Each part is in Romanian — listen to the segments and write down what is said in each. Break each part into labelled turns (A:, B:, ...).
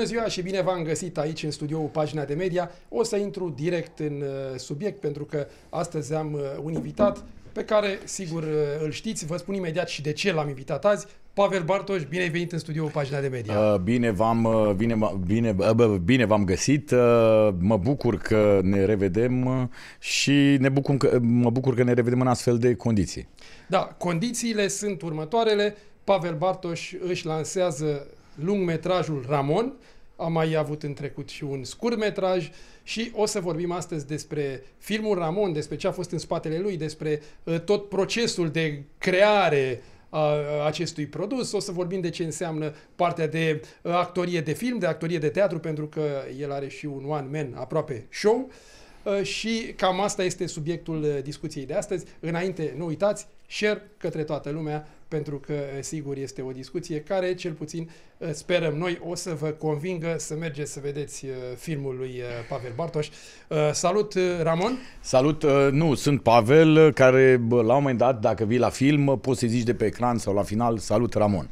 A: Bună ziua și bine v-am găsit aici în studioul Pagina de Media. O să intru direct în uh, subiect pentru că astăzi am uh, un invitat pe care sigur uh, îl știți. Vă spun imediat și de ce l-am invitat azi. Pavel Bartoș, bine ai venit în studioul Pagina de Media.
B: Bine v-am, bine, bine, bine v-am găsit, mă bucur că ne revedem și ne bucur că, mă bucur că ne revedem în astfel de condiții.
A: Da, condițiile sunt următoarele. Pavel Bartoș își lansează lungmetrajul Ramon, am mai avut în trecut și un scurtmetraj și o să vorbim astăzi despre filmul Ramon, despre ce a fost în spatele lui, despre uh, tot procesul de creare a acestui produs. O să vorbim de ce înseamnă partea de uh, actorie de film, de actorie de teatru, pentru că el are și un one man aproape show. Uh, și cam asta este subiectul discuției de astăzi. Înainte, nu uitați, share către toată lumea, pentru că, sigur, este o discuție care, cel puțin, Eh, sperăm noi, o să vă convingă să mergeți să vedeți eh, filmul lui eh, Pavel Bartoș.
B: Salut, Ramon! Salut! Nu, sunt Pavel, care la un moment dat, dacă vii la film, poți să zici de pe ecran sau la final, salut, Ramon!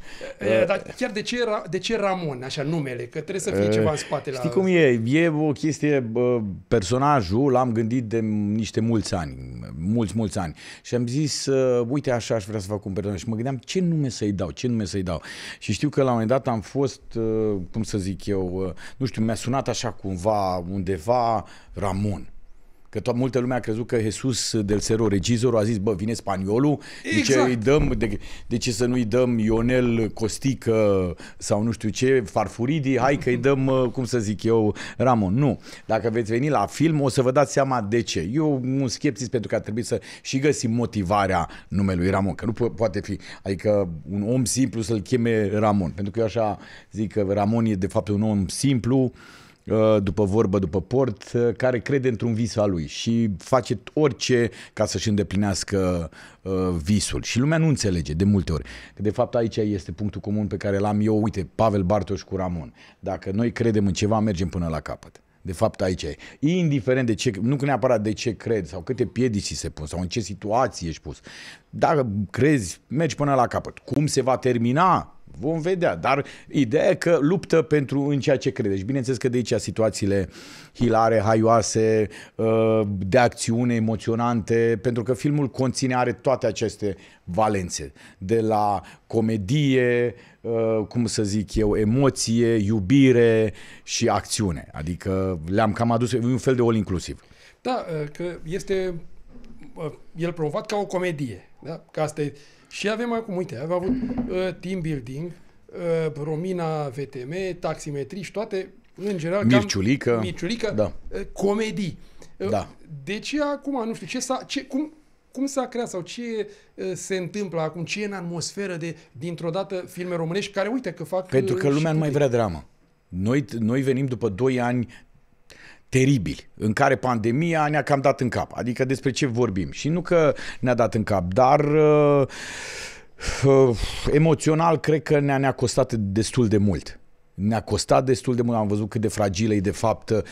A: Dar chiar de ce, de ce Ramon, așa numele? Că trebuie să fie ceva în spate. Știi la... cum
B: e? E o chestie, personajul l-am gândit de niște mulți ani, mulți, mulți ani. Și am zis, uite așa aș vrea să fac un personaj. Și mă gândeam ce nume să-i dau, ce nume să-i dau. Și știu că la un moment dat am am fost, uh, cum să zic eu, uh, nu știu, mi-a sunat așa cumva undeva Ramon. Că tot multă lume a crezut că Jesus del Cerro, regizorul, a zis, bă, vine spaniolul, exact. de, ce îi dăm, de, de ce să nu-i dăm Ionel Costică sau nu știu ce, Farfuridi, hai că-i mm-hmm. dăm, uh, cum să zic eu, Ramon. Nu. Dacă veți veni la film, o să vă dați seama de ce. Eu un skeptic pentru că a trebuit să și găsim motivarea numelui Ramon, că nu po- poate fi, adică un om simplu să-l cheme Ramon, pentru că eu așa zic că Ramon e de fapt un om simplu, Uh, după vorbă, după port, uh, care crede într-un vis al lui și face orice ca să-și îndeplinească uh, visul. Și lumea nu înțelege de multe ori. Că de fapt aici este punctul comun pe care l-am eu, uite, Pavel Bartoș cu Ramon. Dacă noi credem în ceva, mergem până la capăt. De fapt aici e. Indiferent de ce, nu neapărat de ce cred sau câte piedici se pun sau în ce situație ești pus. Dacă crezi, mergi până la capăt. Cum se va termina Vom vedea, dar ideea e că luptă pentru în ceea ce credești. bineînțeles că de aici situațiile hilare, haioase, uh, de acțiune emoționante, pentru că filmul conține, are toate aceste valențe. De la comedie, uh, cum să zic eu, emoție, iubire și acțiune. Adică le-am cam adus un fel de all inclusiv.
A: Da, uh, că este el promovat ca o comedie. Da? Că asta e și avem acum, uite, Avem avut uh, team building, uh, Romina VTM, taximetri, și toate, în general, Mirciulică. Cam, Mirciulică, da. Uh, comedii. Uh, da. De ce acum, nu știu, ce s-a, ce, cum, cum s-a creat sau ce uh, se întâmplă acum, ce e în atmosferă de, dintr-o dată, filme românești care, uite, că fac... Pentru uh, că lumea nu mai
B: vrea dramă. Noi, noi venim după 2 ani teribili, în care pandemia ne-a cam dat în cap. Adică despre ce vorbim. Și nu că ne-a dat în cap, dar uh, uh, emoțional cred că ne-a, ne costat destul de mult ne-a costat destul de mult, am văzut cât de fragilă e de fapt uh,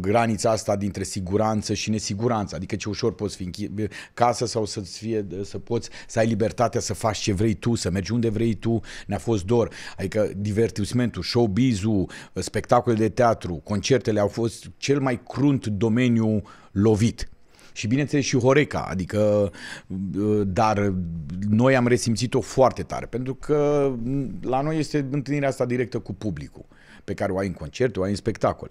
B: granița asta dintre siguranță și nesiguranță, adică ce ușor poți fi în casă sau să fie, să poți, să ai libertatea să faci ce vrei tu, să mergi unde vrei tu, ne-a fost dor, adică divertismentul, showbiz-ul, spectacole de teatru, concertele au fost cel mai crunt domeniu lovit și bineînțeles și Horeca, adică uh, dar noi am resimțit-o foarte tare, pentru că mm, la noi este întâlnirea asta directă cu publicul pe care o ai în concert, o ai în spectacole.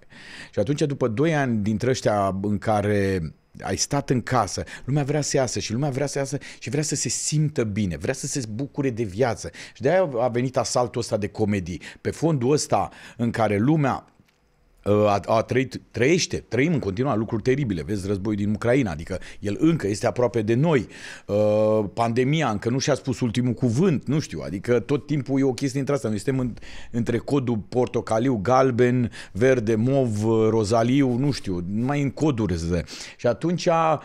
B: Și atunci, după 2 ani dintre ăștia în care ai stat în casă, lumea vrea să iasă și lumea vrea să iasă și vrea să se simtă bine, vrea să se bucure de viață. Și de-aia a venit asaltul ăsta de comedii. Pe fondul ăsta în care lumea Uh, a, a trăit, trăiește, trăim în continuare lucruri teribile, vezi războiul din Ucraina, adică el încă este aproape de noi, uh, pandemia încă nu și-a spus ultimul cuvânt, nu știu, adică tot timpul e o chestie între asta, noi suntem în, între codul portocaliu, galben, verde, mov, uh, rozaliu, nu știu, mai în coduri și atunci uh,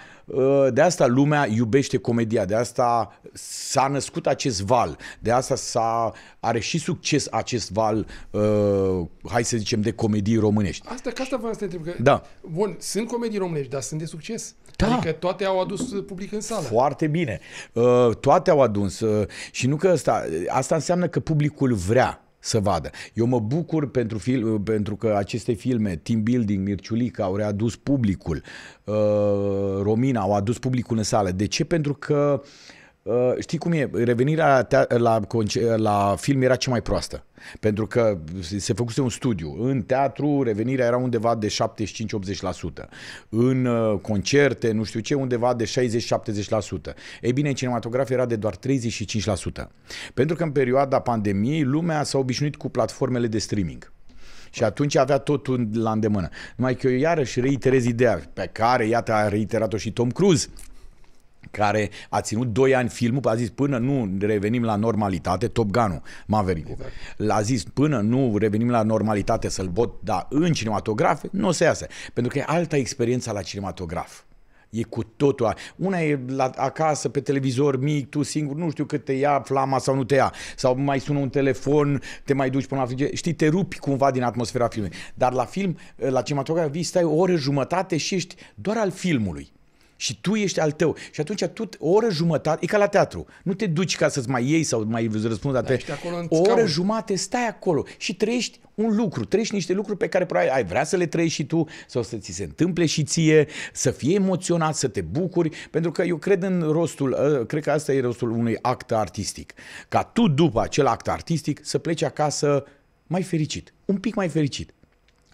B: de asta lumea iubește comedia, de asta s-a născut acest val, de asta s-a, are și succes acest val, uh, hai să zicem, de comedii române românești.
A: Asta, că asta vreau să te întreb. Că, da. Bun, sunt comedii românești, dar sunt de succes. Da. Adică toate au adus uh, public în sală.
B: Foarte bine. Uh, toate au adus. Uh, și nu că asta... Uh, asta înseamnă că publicul vrea să vadă. Eu mă bucur pentru, fil- uh, pentru că aceste filme, Team Building, Mirciulica, au readus publicul, uh, Romina, au adus publicul în sală. De ce? Pentru că uh, Uh, știi cum e? Revenirea la, la, la film era cea mai proastă. Pentru că se făcuse un studiu. În teatru revenirea era undeva de 75-80%. În uh, concerte, nu știu ce, undeva de 60-70%. Ei bine, în cinematograf era de doar 35%. Pentru că în perioada pandemiei lumea s-a obișnuit cu platformele de streaming. Și atunci avea totul la îndemână. Numai că eu iarăși reiterez ideea pe care, iată, a reiterat-o și Tom Cruise care a ținut 2 ani filmul, a zis până nu revenim la normalitate, Top Gun-ul, Maverick exact. l-a zis până nu revenim la normalitate să-l vot, da, în cinematograf, nu o să iasă, pentru că e alta experiența la cinematograf. E cu totul. Una e la, acasă, pe televizor mic, tu singur, nu știu cât te ia flama sau nu te ia. Sau mai sună un telefon, te mai duci până la frige. Știi, te rupi cumva din atmosfera filmului. Dar la film, la cinematograf, vii, stai o oră jumătate și ești doar al filmului. Și tu ești al tău. Și atunci tu o oră jumătate, e ca la teatru. Nu te duci ca să-ți mai iei sau mai răspunzi la da, O oră jumate stai acolo și trăiești un lucru, trăiești niște lucruri pe care probabil ai vrea să le trăiești și tu sau să ți se întâmple și ție, să fii emoționat, să te bucuri, pentru că eu cred în rostul, ă, cred că asta e rostul unui act artistic. Ca tu după acel act artistic să pleci acasă mai fericit, un pic mai fericit.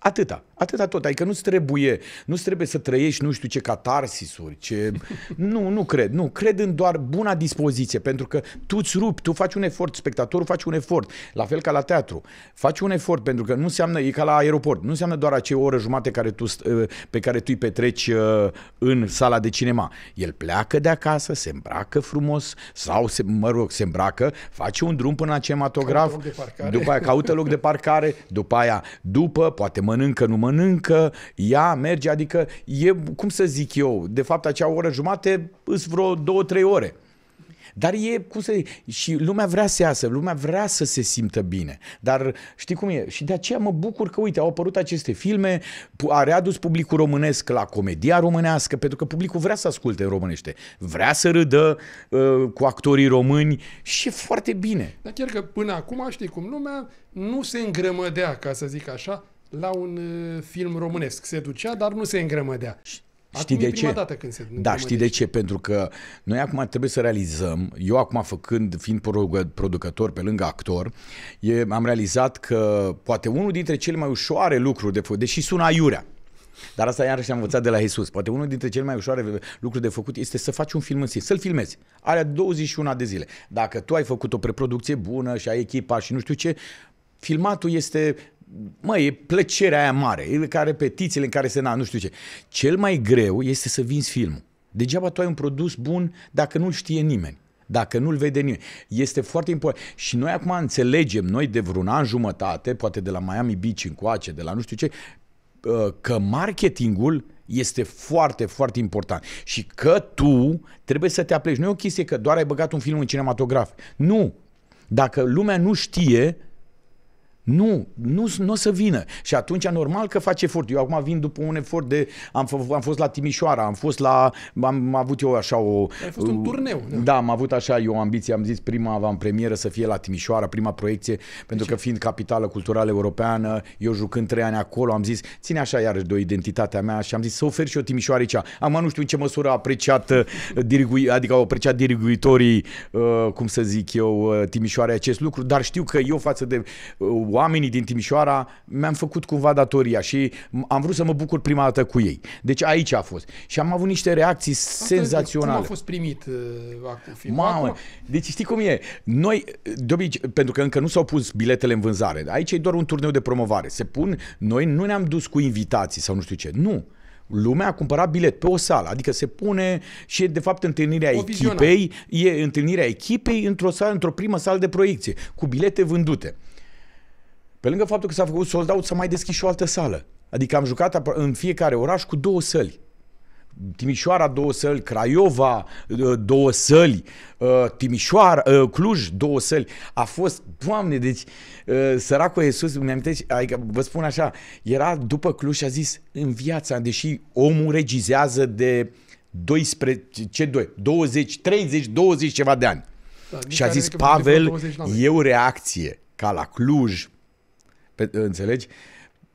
B: Atâta, atâta tot. Adică nu-ți trebuie, nu trebuie să trăiești nu știu ce catarsisuri, ce... Nu, nu cred, nu. Cred în doar buna dispoziție, pentru că tu îți rupi, tu faci un efort, spectatorul face un efort, la fel ca la teatru. Faci un efort, pentru că nu înseamnă, e ca la aeroport, nu înseamnă doar acea oră jumate care tu, ă, pe care tu îi petreci ă, în sala de cinema. El pleacă de acasă, se îmbracă frumos, sau, se, mă rog, se îmbracă, face un drum până la cinematograf, după aia caută loc de parcare, după aia, după, poate mă mănâncă, nu mănâncă, ea merge, adică e, cum să zic eu, de fapt acea oră jumate îs vreo două, trei ore. Dar e, cum să zic, și lumea vrea să iasă, lumea vrea să se simtă bine. Dar știi cum e? Și de aceea mă bucur că, uite, au apărut aceste filme, a readus publicul românesc la comedia românească, pentru că publicul vrea să asculte românește, vrea să râdă uh, cu actorii români și e foarte bine.
A: Dar chiar că până acum, știi cum, lumea nu se îngrămădea, ca să zic așa, la un uh, film românesc. Se ducea, dar nu se îngrămădea.
B: Știi acum de ce? dată când se Da, știi de ce? Pentru că noi acum trebuie să realizăm, eu acum făcând, fiind producător pe lângă actor, e, am realizat că poate unul dintre cele mai ușoare lucruri de făcut, deși sună aiurea, dar asta iarăși am învățat de la Isus. Poate unul dintre cele mai ușoare lucruri de făcut este să faci un film în sine, să-l filmezi. Are 21 de zile. Dacă tu ai făcut o preproducție bună și ai echipa și nu știu ce, filmatul este mă, e plăcerea aia mare, e ca repetițiile în care se na, nu știu ce. Cel mai greu este să vinzi filmul. Degeaba tu ai un produs bun dacă nu-l știe nimeni dacă nu-l vede nimeni. Este foarte important. Și noi acum înțelegem, noi de vreun an jumătate, poate de la Miami Beach încoace, de la nu știu ce, uh, că marketingul este foarte, foarte important. Și că tu trebuie să te apleci. Nu e o chestie că doar ai băgat un film în cinematograf. Nu. Dacă lumea nu știe, nu, nu, nu o să vină. Și atunci normal că face efort. Eu acum vin după un efort de... Am, f- am fost la Timișoara, am fost la... Am avut eu așa o... Ai fost un turneu. Uh, da, da am avut așa eu ambiție. Am zis prima am premieră să fie la Timișoara, prima proiecție, pentru că fiind capitală culturală europeană, eu jucând trei ani acolo, am zis, ține așa iarăși de o identitatea mea și am zis să ofer și o Timișoara aici. Am nu știu în ce măsură a apreciat, uh, dirigui, adică au apreciat diriguitorii, uh, cum să zic eu, Timișoara acest lucru, dar știu că eu față de oamenii din Timișoara mi-am făcut cumva datoria și am vrut să mă bucur prima dată cu ei. Deci aici a fost. Și am avut niște reacții Asta senzaționale. Cum a fost
A: primit uh, acum filmul? Mamă,
B: deci știi cum e? Noi, de obicei, pentru că încă nu s-au pus biletele în vânzare, aici e doar un turneu de promovare. Se pun, noi nu ne-am dus cu invitații sau nu știu ce. Nu lumea a cumpărat bilet pe o sală, adică se pune și de fapt întâlnirea o echipei, viziona. e întâlnirea echipei într-o sală, într-o primă sală de proiecție, cu bilete vândute. Pe lângă faptul că s-a făcut sold out, s-a mai deschis și o altă sală. Adică am jucat în fiecare oraș cu două săli. Timișoara două săli, Craiova ă, două săli, ă, Timișoara, ă, Cluj două săli. A fost, doamne, deci săracul Iisus, îmi amintesc, adică vă spun așa, era după Cluj și a zis, în viața, deși omul regizează de 12, ce 2, 20, 30, 20 ceva de ani.
A: Da, și a zis, Pavel,
B: eu reacție ca la Cluj, pe, înțelegi?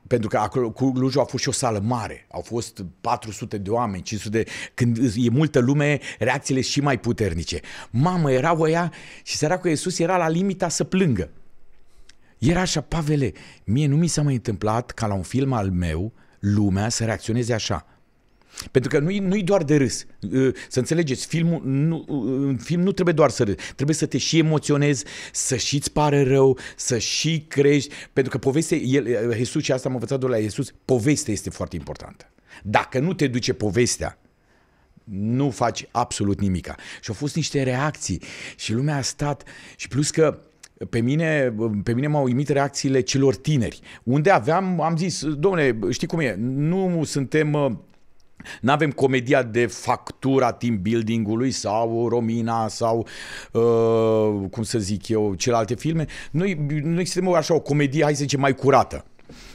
B: Pentru că acolo cu Lujul a fost și o sală mare. Au fost 400 de oameni, 500 de... Când e multă lume, reacțiile și mai puternice. Mamă, era oia și săracul Iisus era la limita să plângă. Era așa, Pavele, mie nu mi s-a mai întâmplat ca la un film al meu lumea să reacționeze așa. Pentru că nu-i, nu-i doar de râs. Să înțelegeți, filmul nu, în film nu trebuie doar să râzi. Trebuie să te și emoționezi, să și-ți pare rău, să și crești. Pentru că povestea, el, Iisus și asta am învățat de la Iisus, povestea este foarte importantă. Dacă nu te duce povestea, nu faci absolut nimica. Și au fost niște reacții și lumea a stat și plus că pe mine, pe mine m-au uimit reacțiile celor tineri. Unde aveam, am zis, domne, știi cum e, nu suntem nu avem comedia de factura team building-ului sau Romina sau, uh, cum să zic eu, celelalte filme. Noi, noi suntem așa o comedie, hai să zicem, mai curată.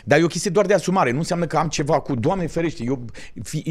B: Dar e o chestie doar de asumare, nu înseamnă că am ceva cu Doamne ferește, eu,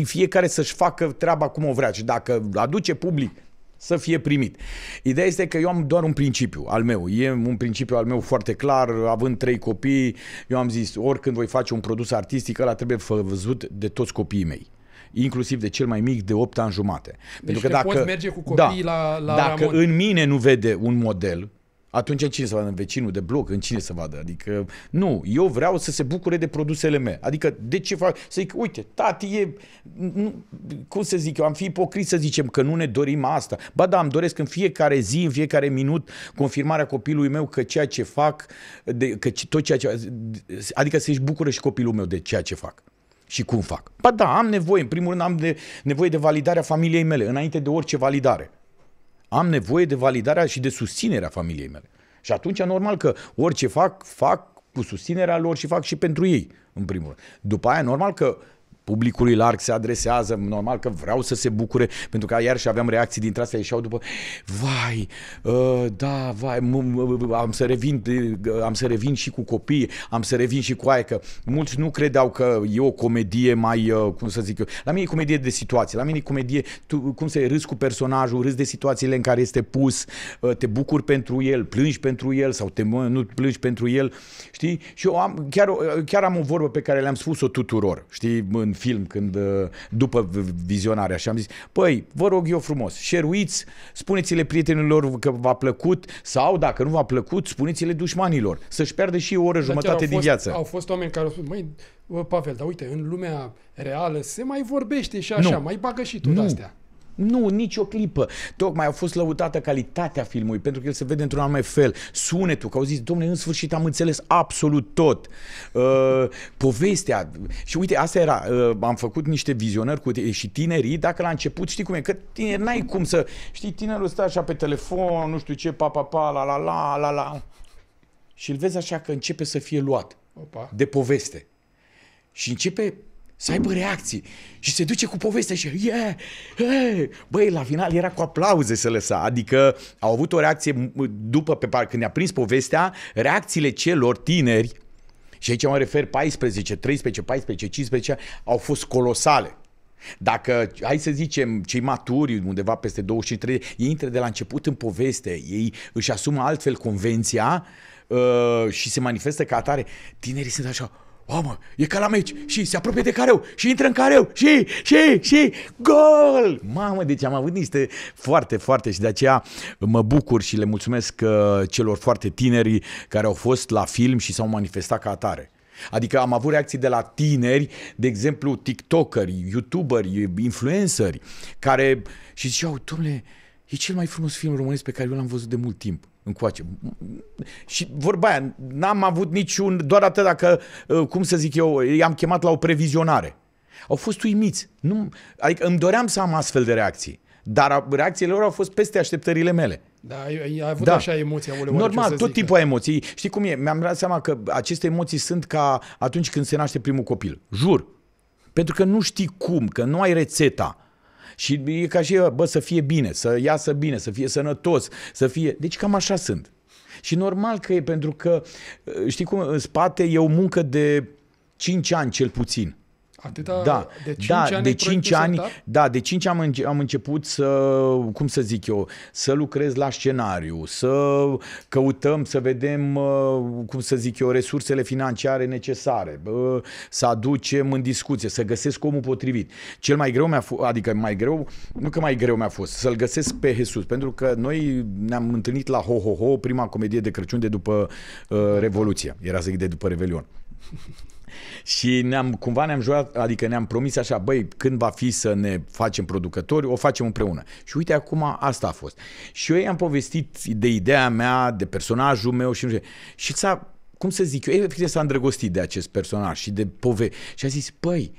B: fiecare să-și facă treaba cum o vrea și dacă aduce public să fie primit. Ideea este că eu am doar un principiu al meu. E un principiu al meu foarte clar, având trei copii, eu am zis, oricând voi face un produs artistic, ăla trebuie văzut de toți copiii mei inclusiv de cel mai mic de 8 ani jumate. Deci Pentru că dacă poți merge cu da. copiii da, la, la Dacă Ramon. în mine nu vede un model, atunci în cine să vadă? În vecinul de bloc? În cine să vadă? Adică, nu, eu vreau să se bucure de produsele mele. Adică, de ce fac? Să zic, uite, tati e... Nu, cum să zic eu? Am fi ipocrit să zicem că nu ne dorim asta. Ba da, îmi doresc în fiecare zi, în fiecare minut, confirmarea copilului meu că ceea ce fac, de, că tot ceea ce... Adică să-și bucure și copilul meu de ceea ce fac și cum fac. Ba da, am nevoie, în primul rând am de, nevoie de validarea familiei mele, înainte de orice validare. Am nevoie de validarea și de susținerea familiei mele. Și atunci, normal că orice fac, fac cu susținerea lor și fac și pentru ei, în primul rând. După aia, normal că publicului larg se adresează, normal că vreau să se bucure, pentru că iar și aveam reacții dintre astea, ieșeau după, vai, uh, da, vai, am să revin, am să revin și cu copii, am să revin și cu aia, că mulți nu credeau că e o comedie mai, uh, cum să zic eu, la mine e comedie de situație, la mine e comedie, tu, cum să râzi cu personajul, râzi de situațiile în care este pus, uh, te bucuri pentru el, plângi pentru el sau te nu plângi pentru el, știi? Și eu am, chiar, chiar am o vorbă pe care le-am spus-o tuturor, știi, în film, când uh, după vizionarea așa am zis, păi, vă rog eu frumos, șeruiți, spuneți-le prietenilor că v-a plăcut sau dacă nu v-a plăcut, spuneți-le dușmanilor, să-și pierde și o oră dar jumătate fost, din viață. Au
A: fost oameni care au spus, măi, Pavel, dar uite, în lumea reală se mai vorbește și așa, nu. mai bagă și tu nu. astea.
B: Nu, nici o clipă. Tocmai a fost lăutată calitatea filmului, pentru că el se vede într-un anume fel. Sunetul, că au zis, domne, în sfârșit am înțeles absolut tot. Uh, povestea. Și uite, asta era. Uh, am făcut niște vizionări cu și tinerii, dacă la început, știi cum e, că tineri, n-ai cum să... Știi, tinerul stă așa pe telefon, nu știu ce, pa, pa, pa, la, la, la, la, la. Și îl vezi așa că începe să fie luat Opa. de poveste. Și începe să aibă reacții. Și se duce cu povestea și yeah, hey! Băi, la final era cu aplauze să lăsa. Adică au avut o reacție după, pe par, când ne-a prins povestea, reacțiile celor tineri, și aici mă refer 14, 13, 14, 15, au fost colosale. Dacă, hai să zicem, cei maturi, undeva peste 23, ei intră de la început în poveste, ei își asumă altfel convenția uh, și se manifestă ca atare. Tinerii sunt așa, Mamă, e ca la meci și se apropie de careu și intră în careu și, și, și, gol! Mamă, deci am avut niște foarte, foarte și de aceea mă bucur și le mulțumesc uh, celor foarte tineri care au fost la film și s-au manifestat ca atare. Adică am avut reacții de la tineri, de exemplu tiktokeri, youtuberi, influenceri, care și ziceau, domnule, e cel mai frumos film românesc pe care eu l-am văzut de mult timp încoace. Și vorba aia, n-am avut niciun, doar atât dacă, uh, cum să zic eu, i-am chemat la o previzionare. Au fost uimiți. Nu, adică îmi doream să am astfel de reacții. Dar reacțiile lor au fost peste așteptările mele. Da, ai, avut da. așa emoții, amule, adică Normal, tot zic, tipul emoții. Știi cum e? Mi-am dat seama că aceste emoții sunt ca atunci când se naște primul copil. Jur. Pentru că nu știi cum, că nu ai rețeta. Și e ca și, bă, să fie bine, să iasă bine, să fie sănătos, să fie... Deci cam așa sunt. Și normal că e, pentru că, știi cum, în spate e o muncă de 5 ani cel puțin.
A: Atâta da, de 5 da, ani, de 5 ani
B: da, de 5 am, înce- am început să, cum să zic eu, să lucrez la scenariu, să căutăm, să vedem, uh, cum să zic eu, resursele financiare necesare, să aducem în discuție, să găsesc omul potrivit. Cel mai greu mi-a fost, adică mai greu, nu că mai greu mi-a fost, să-l găsesc pe Hesus, pentru că noi ne-am întâlnit la Ho Ho Ho, prima comedie de Crăciun de după uh, Revoluție, era să zic de după Revelion și ne-am, cumva ne-am jurat, adică ne-am promis așa, băi, când va fi să ne facem producători, o facem împreună. Și uite, acum asta a fost. Și eu i-am povestit de ideea mea, de personajul meu și nu știu. Și s-a, cum să zic eu, efectiv s-a îndrăgostit de acest personaj și de pove. Și a zis, băi,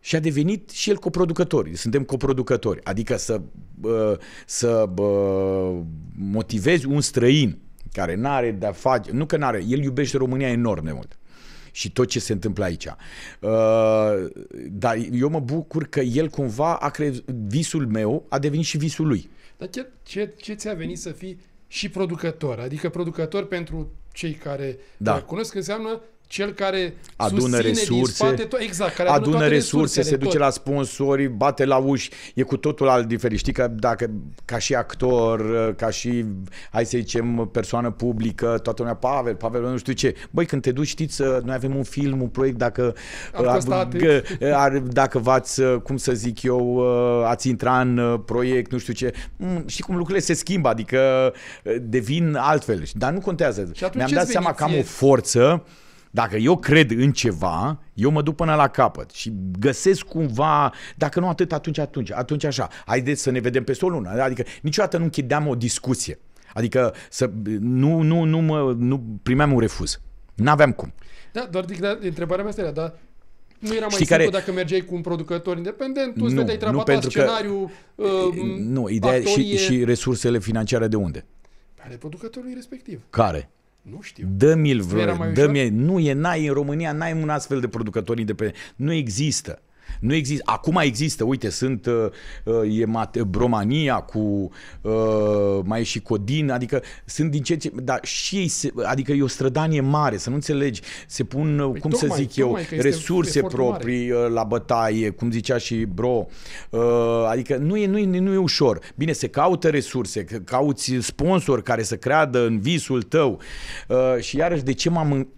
B: și a devenit și el coproducător. Suntem coproducători. Adică să, să motivezi un străin care nu are de-a face, nu că nu are el iubește România enorm de mult și tot ce se întâmplă aici. Uh, dar eu mă bucur că el cumva a crezut visul meu a devenit și visul lui.
A: Dar ce, ce, ce ți-a venit să fii și producător? Adică producător pentru cei care da. cunosc înseamnă cel care adună resurse, spate, to- exact, care adună, adună resurse, se duce tot. la
B: sponsori, bate la uși, e cu totul alt diferit. Știi că dacă, ca și actor, ca și, hai să zicem, persoană publică, toată lumea, Pavel, Pavel, nu știu ce. Băi, când te duci, știți, uh, noi avem un film, un proiect, dacă ar, uh, uh, ar, dacă v-ați, cum să zic eu, ați intra în proiect, nu știu ce. Mm, și cum lucrurile se schimbă, adică devin altfel, dar nu contează. Mi-am dat seama că am o forță dacă eu cred în ceva, eu mă duc până la capăt și găsesc cumva, dacă nu atât, atunci, atunci, atunci așa. Haideți să ne vedem peste o lună. Adică niciodată nu închideam o discuție. Adică să, nu, nu, nu, mă, nu primeam un refuz. N-aveam cum.
A: Da, doar da, întrebarea mea este Da. nu era mai Știi simplu care... dacă mergeai cu un producător independent, tu nu, treaba nu, scenariu, că... uh, Nu, ideea și, și
B: resursele financiare de unde?
A: Ale producătorului respectiv.
B: Care? Nu știu. Dă-mi-l, dă-mi, nu e, n-ai în România, n-ai un astfel de producător independent. Nu există. Nu există. Acum există, uite, sunt uh, uh, e Mate, Bromania cu uh, mai e și Codin, adică sunt din ce ce, dar și ei, se, adică e o strădanie mare, să nu înțelegi, se pun, uh, păi cum tocmai, să zic eu, resurse proprii mare. Uh, la bătaie, cum zicea și bro, uh, adică nu e, nu, e, nu e ușor. Bine, se caută resurse, cauți sponsori care să creadă în visul tău uh, și iarăși de ce m-am,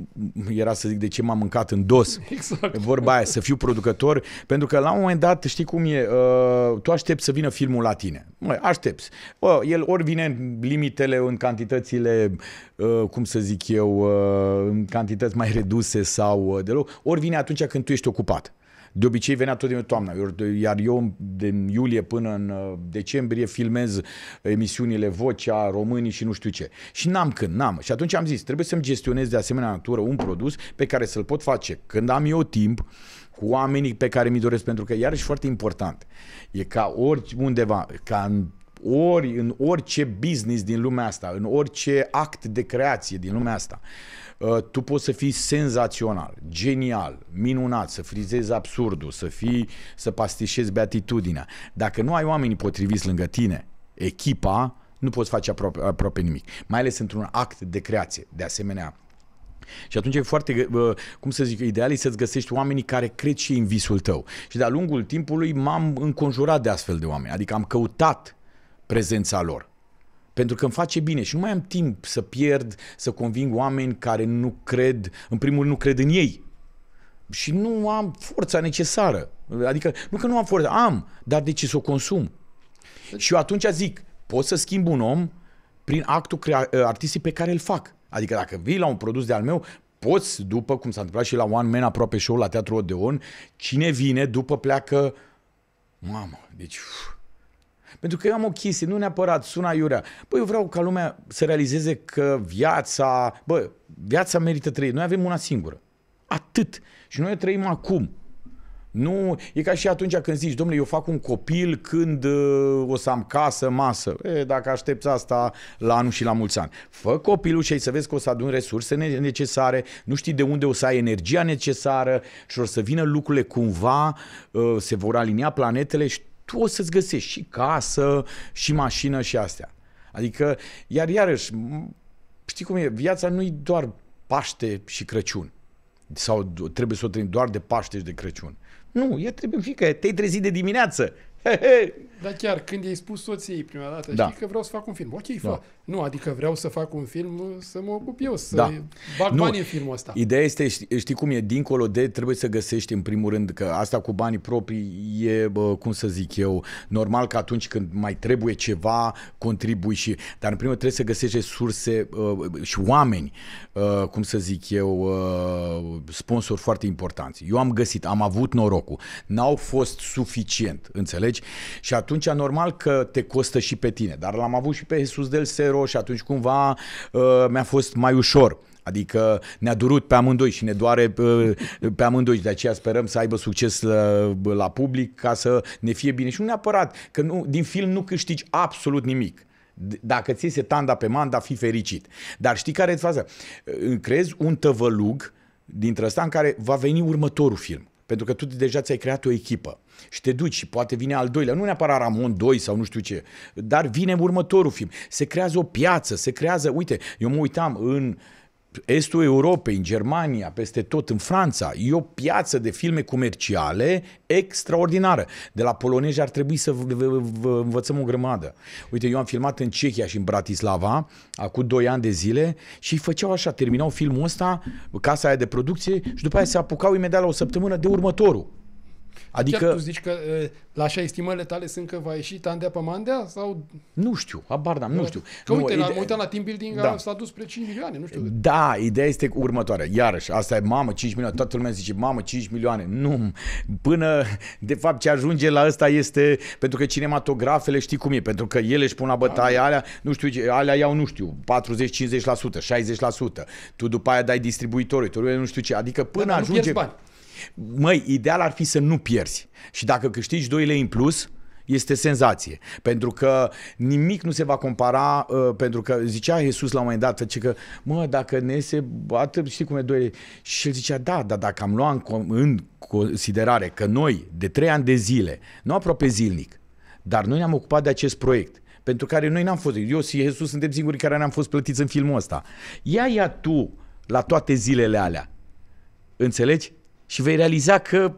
B: era să zic de ce m-am mâncat în dos, exact. vorba aia, să fiu producător pentru că la un moment dat, știi cum e, uh, tu aștepți să vină filmul la tine. Măi, aștepți. Bă, el ori vine în limitele, în cantitățile, uh, cum să zic eu, uh, în cantități mai reduse sau uh, deloc, ori vine atunci când tu ești ocupat. De obicei venea tot din toamna, iar eu de iulie până în uh, decembrie filmez emisiunile Vocea, Românii și nu știu ce. Și n-am când, n-am. Și atunci am zis, trebuie să-mi gestionez de asemenea natură un produs pe care să-l pot face când am eu timp, cu oamenii pe care mi doresc, pentru că iarăși foarte important, e ca undeva, ca în ori în orice business din lumea asta, în orice act de creație din lumea asta, ă, tu poți să fii senzațional, genial, minunat, să frizezi absurdul, să fii, să pastișezi beatitudinea. Dacă nu ai oamenii potriviți lângă tine, echipa, nu poți face aproape, aproape nimic, mai ales într-un act de creație. De asemenea, și atunci e foarte, cum să zic, ideal e să-ți găsești oamenii care cred și în visul tău. Și de-a lungul timpului m-am înconjurat de astfel de oameni, adică am căutat prezența lor. Pentru că îmi face bine și nu mai am timp să pierd, să conving oameni care nu cred, în primul rând nu cred în ei. Și nu am forța necesară. Adică, nu că nu am forța, am, dar de ce să o consum? Și eu atunci zic, pot să schimb un om prin actul artistic pe care îl fac. Adică dacă vii la un produs de al meu, poți, după cum s-a întâmplat și la One Man aproape show la Teatru Odeon, cine vine după pleacă, mamă, deci... Uf. Pentru că eu am o chestie, nu neapărat, suna iurea. Păi eu vreau ca lumea să realizeze că viața, bă, viața merită trăit. Noi avem una singură. Atât. Și noi o trăim acum. Nu, e ca și atunci când zici, domnule, eu fac un copil când uh, o să am casă, masă. E, dacă aștepți asta la anul și la mulți ani. Fă copilul și ai să vezi că o să adun resurse necesare, nu știi de unde o să ai energia necesară și o să vină lucrurile cumva, uh, se vor alinia planetele și tu o să-ți găsești și casă, și mașină și astea. Adică, iar iarăși, știi cum e, viața nu-i doar Paște și Crăciun. Sau trebuie să o trăim doar de Paște și de Crăciun. Nu, e trebuie în fiecare. Te-ai trezit de dimineață. Dar Da, chiar, când i-ai spus
A: soției prima dată, da. știi că vreau să fac un film. Ok, da. fă. Nu, adică vreau să fac un film, să mă ocup eu, să da. bag nu, bani în filmul ăsta.
B: Ideea este, știi cum e, dincolo de, trebuie să găsești în primul rând că asta cu banii proprii e, bă, cum să zic eu, normal că atunci când mai trebuie ceva, contribui și, dar în primul rând trebuie să găsești resurse uh, și oameni, uh, cum să zic eu, uh, sponsori foarte importanți. Eu am găsit, am avut norocul, n-au fost suficient, înțelegi? Și atunci normal că te costă și pe tine, dar l-am avut și pe Jesus del Ser 0 și atunci cumva uh, mi-a fost mai ușor. Adică ne-a durut pe amândoi și ne doare pe, uh, pe amândoi. De aceea sperăm să aibă succes la, la public ca să ne fie bine. Și nu neapărat, că nu, din film nu câștigi absolut nimic. Dacă ți se tanda pe manda, fi fericit. Dar știi care e faza? Crezi un tăvălug dintre ăsta în care va veni următorul film. Pentru că tu deja ți-ai creat o echipă și te duci și poate vine al doilea, nu neapărat Ramon 2 sau nu știu ce, dar vine următorul film. Se creează o piață, se creează, uite, eu mă uitam în uh, estul Europei, în Germania, peste tot, în Franța. E o piață de filme comerciale extraordinară. De la polonezi ar trebui să învățăm o grămadă. Uite, eu am filmat în Cehia și în Bratislava, acum 2 ani de zile, și făceau așa, terminau filmul ăsta, casa aia de producție, și după aia se apucau imediat la o săptămână de următorul. Adică... Chiar tu
A: zici că la așa estimările tale sunt că va ieși Tandea pe Mandea? Sau...
B: Nu știu, abar n-am, nu știu. Că nu, uite, ide... mă la team building, da. s-a
A: dus spre 5 milioane, nu știu.
B: Da, ideea este următoarea. Iarăși, asta e, mamă, 5 milioane, toată lumea zice, mamă, 5 milioane. Nu, până, de fapt, ce ajunge la asta este, pentru că cinematografele știi cum e, pentru că ele își pun la bătaie da. alea, nu știu, alea iau, nu știu, 40-50%, 60%. Tu după aia dai distribuitorii, tu nu știu ce, adică până da, ajunge... Nu Măi, ideal ar fi să nu pierzi. Și dacă câștigi 2 lei în plus, este senzație. Pentru că nimic nu se va compara, uh, pentru că zicea Iisus la un moment dat, că, mă, dacă ne se bată, știi cum e lei? Și el zicea, da, dar dacă am luat în, în considerare că noi, de trei ani de zile, nu aproape zilnic, dar noi ne-am ocupat de acest proiect, pentru care noi n-am fost, eu și Iisus suntem singurii care n-am fost plătiți în filmul ăsta. Ia ia tu la toate zilele alea. Înțelegi? și vei realiza că...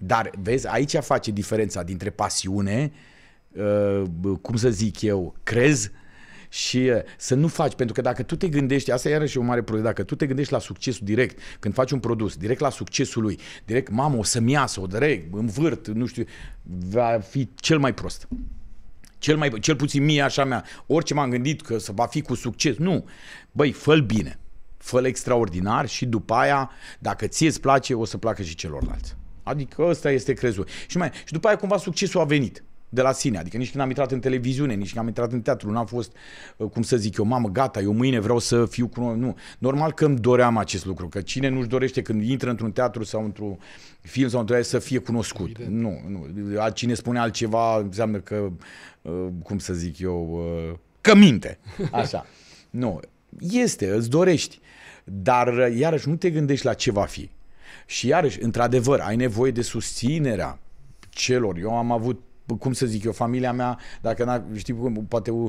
B: Dar, vezi, aici face diferența dintre pasiune, uh, cum să zic eu, crez și uh, să nu faci, pentru că dacă tu te gândești, asta iarăși e o mare problemă, dacă tu te gândești la succesul direct, când faci un produs, direct la succesul lui, direct, mamă, o să-mi iasă, o direct, învârt, nu știu, va fi cel mai prost. Cel, mai, cel puțin mie, așa mea, orice m-am gândit că să va fi cu succes, nu. Băi, fă bine fă extraordinar și după aia, dacă ție îți place, o să placă și celorlalți. Adică ăsta este crezul. Și, mai, și după aia cumva succesul a venit de la sine. Adică nici când am intrat în televiziune, nici când am intrat în teatru, n-am fost, uh, cum să zic eu, mamă, gata, eu mâine vreau să fiu cu noi. Nu. Normal că îmi doream acest lucru, că cine nu-și dorește când intră într-un teatru sau într-un film sau într-un să fie cunoscut. Evident. Nu, nu. Cine spune altceva înseamnă că, uh, cum să zic eu, uh, că minte. Așa. nu. Este, îți dorești. Dar iarăși nu te gândești la ce va fi. Și iarăși, într-adevăr, ai nevoie de susținerea celor. Eu am avut, cum să zic eu, familia mea, dacă n-a, știi, poate uh,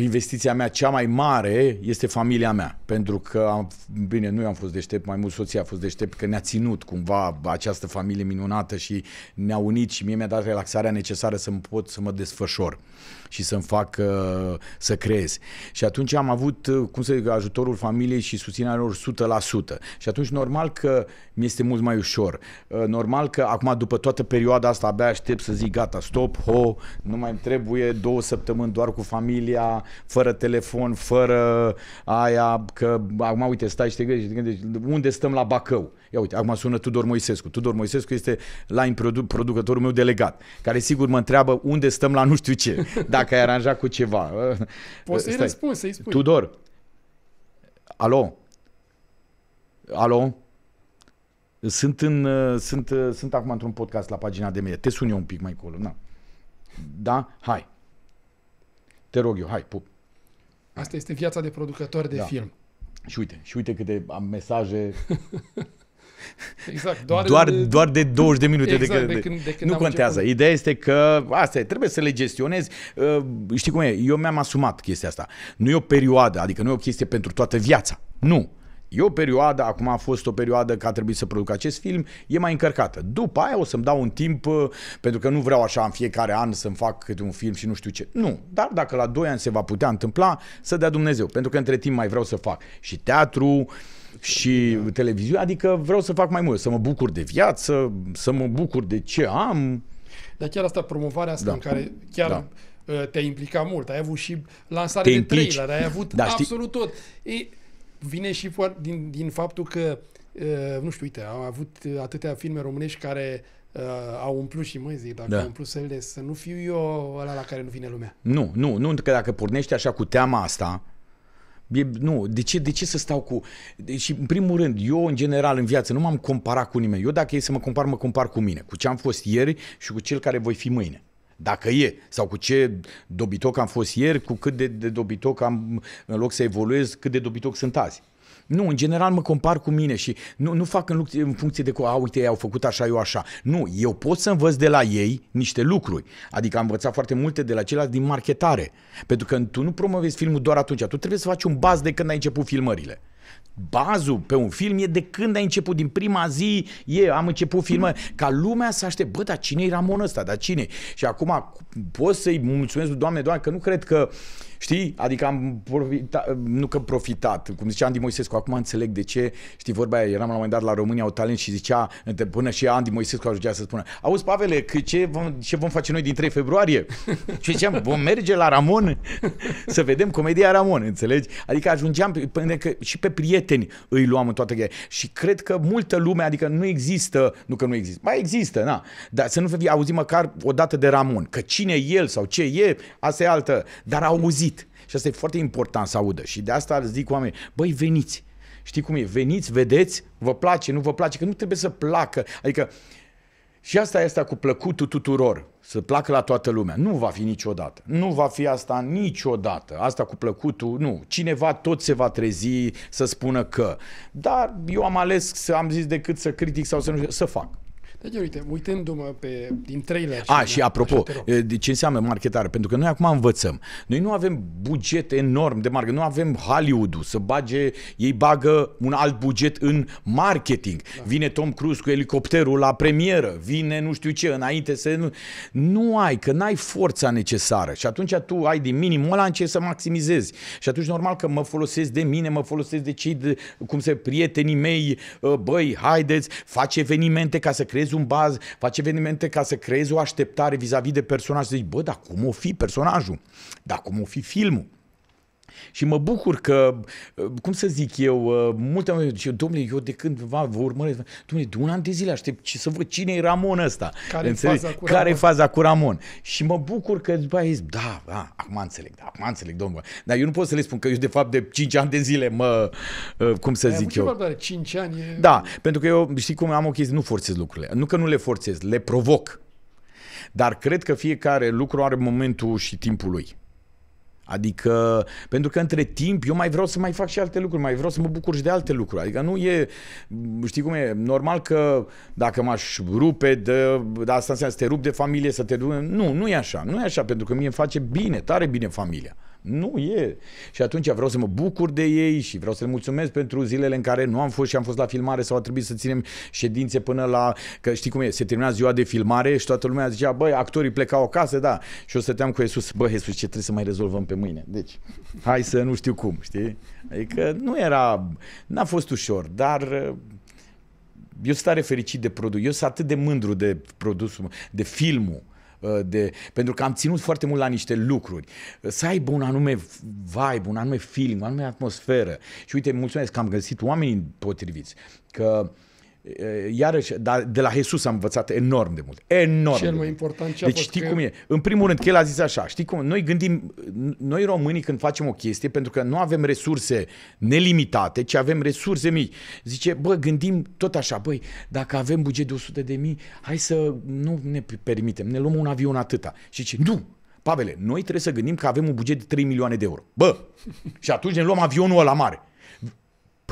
B: investiția mea cea mai mare este familia mea. Pentru că, am, bine, nu eu am fost deștept, mai mult soția a fost deștept, că ne-a ținut cumva această familie minunată și ne-a unit și mie mi-a dat relaxarea necesară să mă pot să mă desfășor și să-mi fac să creez. Și atunci am avut, uh, cum să zic, ajutorul familiei și susținerea lor 100%. Și atunci normal că mi este mult mai ușor. Uh, normal că acum după toată perioada asta abia aștept să zic gata, stop, ho, nu mai trebuie două săptămâni doar cu familia, fără telefon, fără aia, că acum uite, stai și te gândești unde stăm la Bacău? Ia uite, acum sună Tudor Moisescu. Tudor Moisescu este la produ- producătorul meu delegat, care sigur mă întreabă unde stăm la nu știu ce, dacă ai aranjat cu ceva. Poți să-i răspund, să-i spui. Tudor, alo, alo, sunt, în, sunt, sunt acum într-un podcast la pagina de mie. Te sun eu un pic mai acolo. Na. Da? Hai. Te rog eu, hai, pup.
A: Asta este viața de producător de da. film.
B: Și uite, și uite câte mesaje Exact, doar, doar, de, doar de 20 de minute. Exact, de, de, când, de când nu contează. Început. Ideea este că asta e, trebuie să le gestionezi. Ă, știi cum e? Eu mi-am asumat chestia asta. Nu e o perioadă, adică nu e o chestie pentru toată viața. Nu. E o perioadă, acum a fost o perioadă că a trebuit să produc acest film, e mai încărcată. După aia o să-mi dau un timp, uh, pentru că nu vreau așa în fiecare an să-mi fac câte un film și nu știu ce. Nu, dar dacă la 2 ani se va putea întâmpla, să dea Dumnezeu, pentru că între timp mai vreau să fac și teatru, și televiziune, adică vreau să fac mai mult, să mă bucur de viață, să mă bucur de ce am. Dar chiar asta, promovarea asta da. în care chiar da
A: uh, te-ai implicat mult, ai avut și lansare de trailer, ai avut da, absolut știi? tot. E, vine și din, din faptul că, uh, nu știu, uite, am avut atâtea filme românești care uh, au umplut și mă zic, dacă da. au umplut sălile, să nu fiu eu ăla la care nu vine lumea.
B: Nu, nu, nu, că dacă pornești așa cu teama asta, E, nu, de ce, de ce să stau cu... Și în primul rând, eu în general în viață nu m-am comparat cu nimeni. Eu dacă e să mă compar, mă compar cu mine, cu ce am fost ieri și cu cel care voi fi mâine dacă e, sau cu ce dobitoc am fost ieri, cu cât de, de dobitoc am, în loc să evoluez, cât de dobitoc sunt azi. Nu, în general mă compar cu mine și nu, nu fac în, în funcție de, a, uite, ei au făcut așa, eu așa. Nu, eu pot să învăț de la ei niște lucruri. Adică am învățat foarte multe de la ceilalți din marketare. Pentru că tu nu promovezi filmul doar atunci, tu trebuie să faci un baz de când ai început filmările bazul pe un film e de când ai început, din prima zi, e, am început filmă, ca lumea să aștepte, bă, dar cine e Ramon ăsta, dar cine? Și acum pot să-i mulțumesc, Doamne, Doamne, că nu cred că uh, Știi? Adică am profita, nu că profitat, cum zicea Andy Moisescu, acum înțeleg de ce, știi, vorba aia, eram la un moment dat la România o talent și zicea, până și Andy Moisescu ajungea să spună, auzi Pavele, că ce, vom, ce vom face noi din 3 februarie? și ziceam, vom merge la Ramon să vedem comedia Ramon, înțelegi? Adică ajungeam, până că și pe prieteni îi luam în toată gheaia. Și cred că multă lume, adică nu există, nu că nu există, mai există, na, dar să nu fie auzit măcar o dată de Ramon, că cine e el sau ce e, asta e altă, dar auzi și asta e foarte important să audă. Și de asta zic oamenii, băi, veniți. Știi cum e? Veniți, vedeți, vă place, nu vă place, că nu trebuie să placă. Adică și asta este cu plăcutul tuturor, să placă la toată lumea. Nu va fi niciodată. Nu va fi asta niciodată. Asta cu plăcutul, nu. Cineva tot se va trezi să spună că. Dar eu am ales să am zis decât să critic sau să nu să fac.
A: Deci, uite, uitându-mă pe, din trailer... A, și apropo, așa, de
B: deci ce înseamnă marketare? Pentru că noi acum învățăm. Noi nu avem buget enorm de marketing, nu avem hollywood să bage, ei bagă un alt buget în marketing. Da. Vine Tom Cruise cu elicopterul la premieră, vine nu știu ce, înainte să... Nu, nu ai, că n-ai forța necesară și atunci tu ai din minimul ăla încerci să maximizezi. Și atunci normal că mă folosesc de mine, mă folosesc de cei, de, cum se prietenii mei, ă, băi, haideți, face evenimente ca să creezi creezi un baz, faci evenimente ca să creezi o așteptare vis-a-vis de personaj, să zici, bă, dar cum o fi personajul? Dar cum o fi filmul? Și mă bucur că, uh, cum să zic eu, uh, multe oameni zic, domnule, eu de când vă urmăresc, domnule, de un an de zile aștept ce să văd cine e Ramon ăsta. Care e faza, faza cu Ramon? Și mă bucur că după aia zic, da, da, acum înțeleg, da, acum înțeleg, domnule. Dar eu nu pot să le spun că eu de fapt de 5 ani de zile mă, uh, cum să Ai zic eu. Vorbare,
A: 5 ani e...
B: Da, pentru că eu, știi cum am o chestie, nu forțez lucrurile. Nu că nu le forțez, le provoc. Dar cred că fiecare lucru are momentul și timpul lui. Adică, pentru că între timp eu mai vreau să mai fac și alte lucruri, mai vreau să mă bucur și de alte lucruri. Adică nu e, știi cum e, normal că dacă m-aș rupe de, de asta înseamnă să te rup de familie, să te duc, nu, nu e așa, nu e așa, pentru că mie îmi face bine, tare bine familia. Nu e. Și atunci vreau să mă bucur de ei și vreau să le mulțumesc pentru zilele în care nu am fost și am fost la filmare sau a trebuit să ținem ședințe până la... Că știi cum e, se termina ziua de filmare și toată lumea zicea, băi, actorii plecau acasă, da. Și să stăteam cu Iisus, bă, Iisus, ce trebuie să mai rezolvăm pe mâine? Deci, hai să nu știu cum, știi? Adică nu era... N-a fost ușor, dar uh, eu sunt tare fericit de produs. Eu sunt atât de mândru de produsul, de filmul Uh, de, pentru că am ținut foarte mult la niște lucruri. Uh, să aibă un anume vibe, un anume feeling, un anume atmosferă. Și uite, mulțumesc că am găsit oamenii potriviți. Că uh, iarăși, dar de la Jesus am învățat enorm de mult. Enorm. Cel mai
A: important ce a Deci știi că... cum e?
B: În primul rând, că el a zis așa, știi cum? Noi gândim, noi românii când facem o chestie, pentru că nu avem resurse nelimitate, ci avem resurse mici. Zice, bă, gândim tot așa, băi, dacă avem buget de 100 de mii, hai să nu ne permitem, ne luăm un avion atâta. Și zice, nu, Pavele, noi trebuie să gândim că avem un buget de 3 milioane de euro. Bă, și atunci ne luăm avionul ăla mare.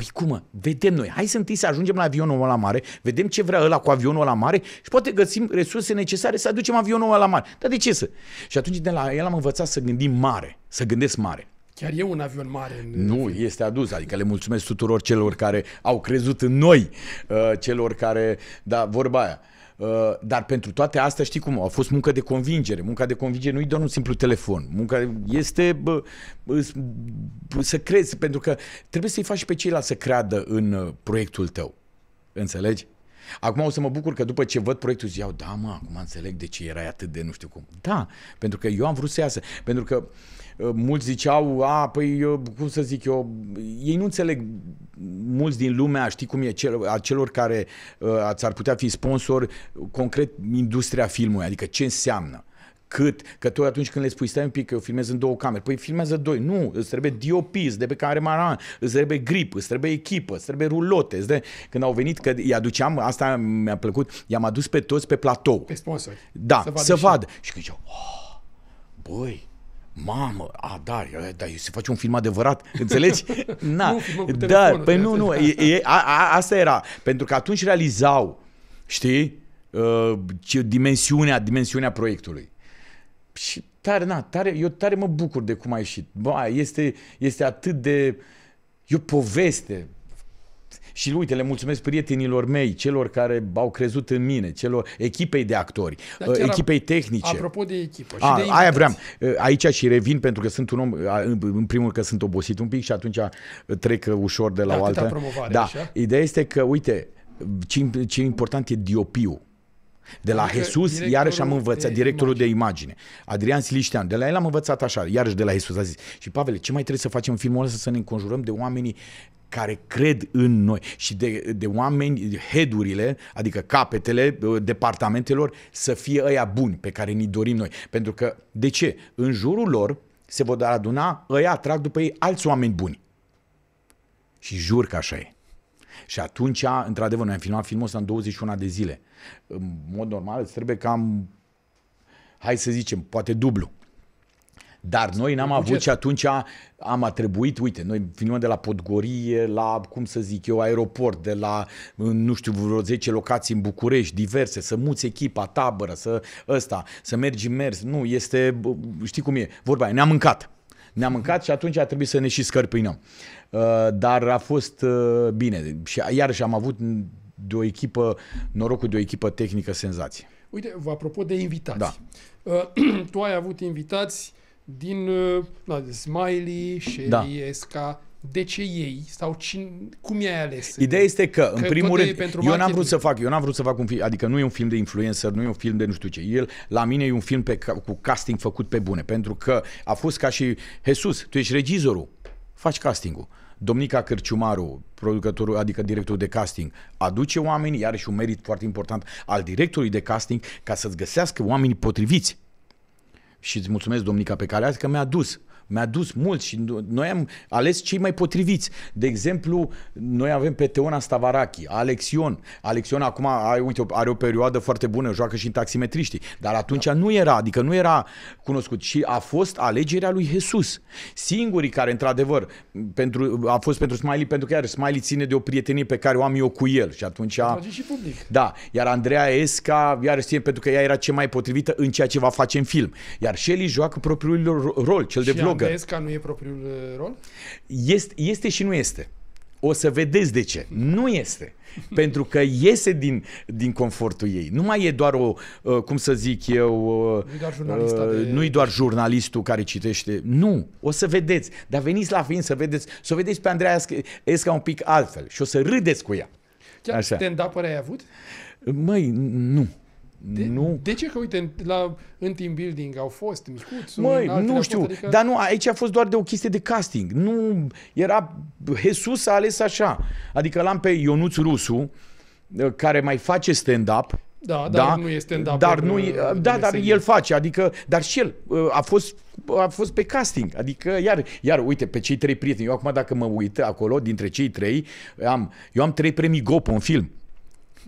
B: Păi cum mă? Vedem noi. Hai să întâi să ajungem la avionul ăla mare, vedem ce vrea ăla cu avionul ăla mare și poate găsim resurse necesare să aducem avionul ăla mare. Dar de ce să? Și atunci de la el am învățat să gândim mare, să gândesc mare.
A: Chiar e un avion mare.
B: În... Nu, este adus. Adică le mulțumesc tuturor celor care au crezut în noi, uh, celor care, da, vorba aia, uh, Uh, dar pentru toate astea știi cum? A fost muncă de convingere. Munca de convingere nu-i doar un simplu telefon. Munca este bă, să crezi, pentru că trebuie să-i faci și pe ceilalți să creadă în uh, proiectul tău. Înțelegi? Acum o să mă bucur că după ce văd proiectul zic, da, mă, acum înțeleg de ce erai atât de nu știu cum. Da, pentru că eu am vrut să iasă. Pentru că uh, Uh, mulți ziceau, a, păi, eu, uh, cum să zic eu, ei nu înțeleg mulți din lumea, știi cum e, cel, a celor care a, uh, ți-ar putea fi sponsor, concret, industria filmului, adică ce înseamnă cât, că tu atunci când le spui stai un pic că eu filmez în două camere, păi filmează doi, nu, îți trebuie DOP, îți trebuie cameraman, îți trebuie grip, îți trebuie echipă, îți trebuie rulote, îți trebuie... când au venit, că i aduceam, asta mi-a plăcut, i-am adus pe toți pe platou. Pe sponsor. Da, să vadă. Să și... vadă. Și când ziceau, oh, băi, mamă, a, da, da, se face un film adevărat, înțelegi? Na, nu, dar, păi nu, nu, e, e, a, a, asta era, pentru că atunci realizau, știi, uh, ce, dimensiunea, dimensiunea proiectului. Și tare, na, tare, eu tare mă bucur de cum a ieșit. Ba, este, este atât de, e o poveste, și uite, le mulțumesc prietenilor mei, celor care au crezut în mine, celor echipei de actori, uh, echipei tehnice. Apropo de echipă și A, de Aia vreau. Uh, aici și revin pentru că sunt un om, în primul că sunt obosit un pic și atunci uh, trec ușor de la da, o altă. Da. Ideea este că, uite, ce, ce important e diopiu. De la adică Jesus, iarăși am învățat, de directorul imagine. de imagine, Adrian Silistean, de la el am învățat așa, iarăși de la Jesus a zis, și Pavel, ce mai trebuie să facem în filmul ăsta să ne înconjurăm de oamenii care cred în noi și de, de oameni, hedurile, adică capetele departamentelor, să fie ăia buni pe care ni dorim noi. Pentru că, de ce? În jurul lor se vor aduna, ăia atrag după ei alți oameni buni. Și jur că așa e. Și atunci, într-adevăr, noi am filmat filmul ăsta în 21 de zile. În mod normal îți trebuie cam, hai să zicem, poate dublu. Dar noi n-am avut și atunci am atribuit, uite, noi filmăm de la Podgorie, la, cum să zic eu, aeroport, de la, nu știu, vreo 10 locații în București, diverse, să muți echipa, tabără, să ăsta, să mergi mers. Nu, este, știi cum e, vorba aia, ne-am mâncat ne am mâncat și atunci a trebuit să ne și scărpinăm. Uh, dar a fost uh, bine și iarăși am avut de o echipă, norocul de o echipă tehnică senzație.
A: Uite, vă apropo de
B: invitați. Da.
A: Uh, tu ai avut invitați din da, Smiley, Shelly, da. Esca, de ce ei sau cine, cum i-ai ales? Ideea
B: este că, că în primul rând, pentru eu n-am vrut să fac, eu n-am vrut să fac un film, adică nu e un film de influencer, nu e un film de nu știu ce. El, la mine e un film pe, cu casting făcut pe bune, pentru că a fost ca și Jesus, tu ești regizorul, faci castingul. Domnica Cârciumaru, producătorul, adică directorul de casting, aduce oameni, iar și un merit foarte important al directorului de casting ca să-ți găsească oamenii potriviți. Și îți mulțumesc, domnica, pe care azi că mi-a dus mi-a dus mult și noi am ales cei mai potriviți. De exemplu, noi avem pe Teona Stavarachi, Alex Ion. Alex Ion acum are, uite, are o perioadă foarte bună, joacă și în taximetriștii. Dar atunci da. nu era, adică nu era cunoscut. Și a fost alegerea lui Jesus. Singurii care, într-adevăr, pentru, a fost pentru Smiley, pentru că iar Smiley ține de o prietenie pe care o am eu cu el. Și atunci... A... și public. Da. Iar Andreea Esca, iar ține pentru că ea era cea mai potrivită în ceea ce va face în film. Iar Shelly joacă propriul rol, cel de vlog Vezi că nu e propriul uh, rol? Este, este și nu este. O să vedeți de ce. Nu este. Pentru că iese din, din confortul ei. Nu mai e doar o, uh, cum să zic eu, uh, nu-i doar, de... nu doar jurnalistul care citește. Nu. O să vedeți. Dar veniți la fiind să vedeți, să vedeți pe Andreea Esca un pic altfel și o să râdeți cu ea.
A: Chiar Așa. stand-up da ai avut?
B: Măi, nu. De, nu.
A: De ce? Că uite, la, în team building au fost micuți. Măi, nu știu. Fost, adică... Dar nu,
B: aici a fost doar de o chestie de casting. Nu, era, Jesus a ales așa. Adică l-am pe Ionuț Rusu, uh, care mai face stand-up.
A: Da, da, dar nu este stand-up. Dar nu, e, uh, uh, da, dar el
B: face, adică, dar și el a fost, a fost pe casting. Adică, iar, iar, uite, pe cei trei prieteni, eu acum dacă mă uit acolo, dintre cei trei, am, eu am trei premii GOP în film.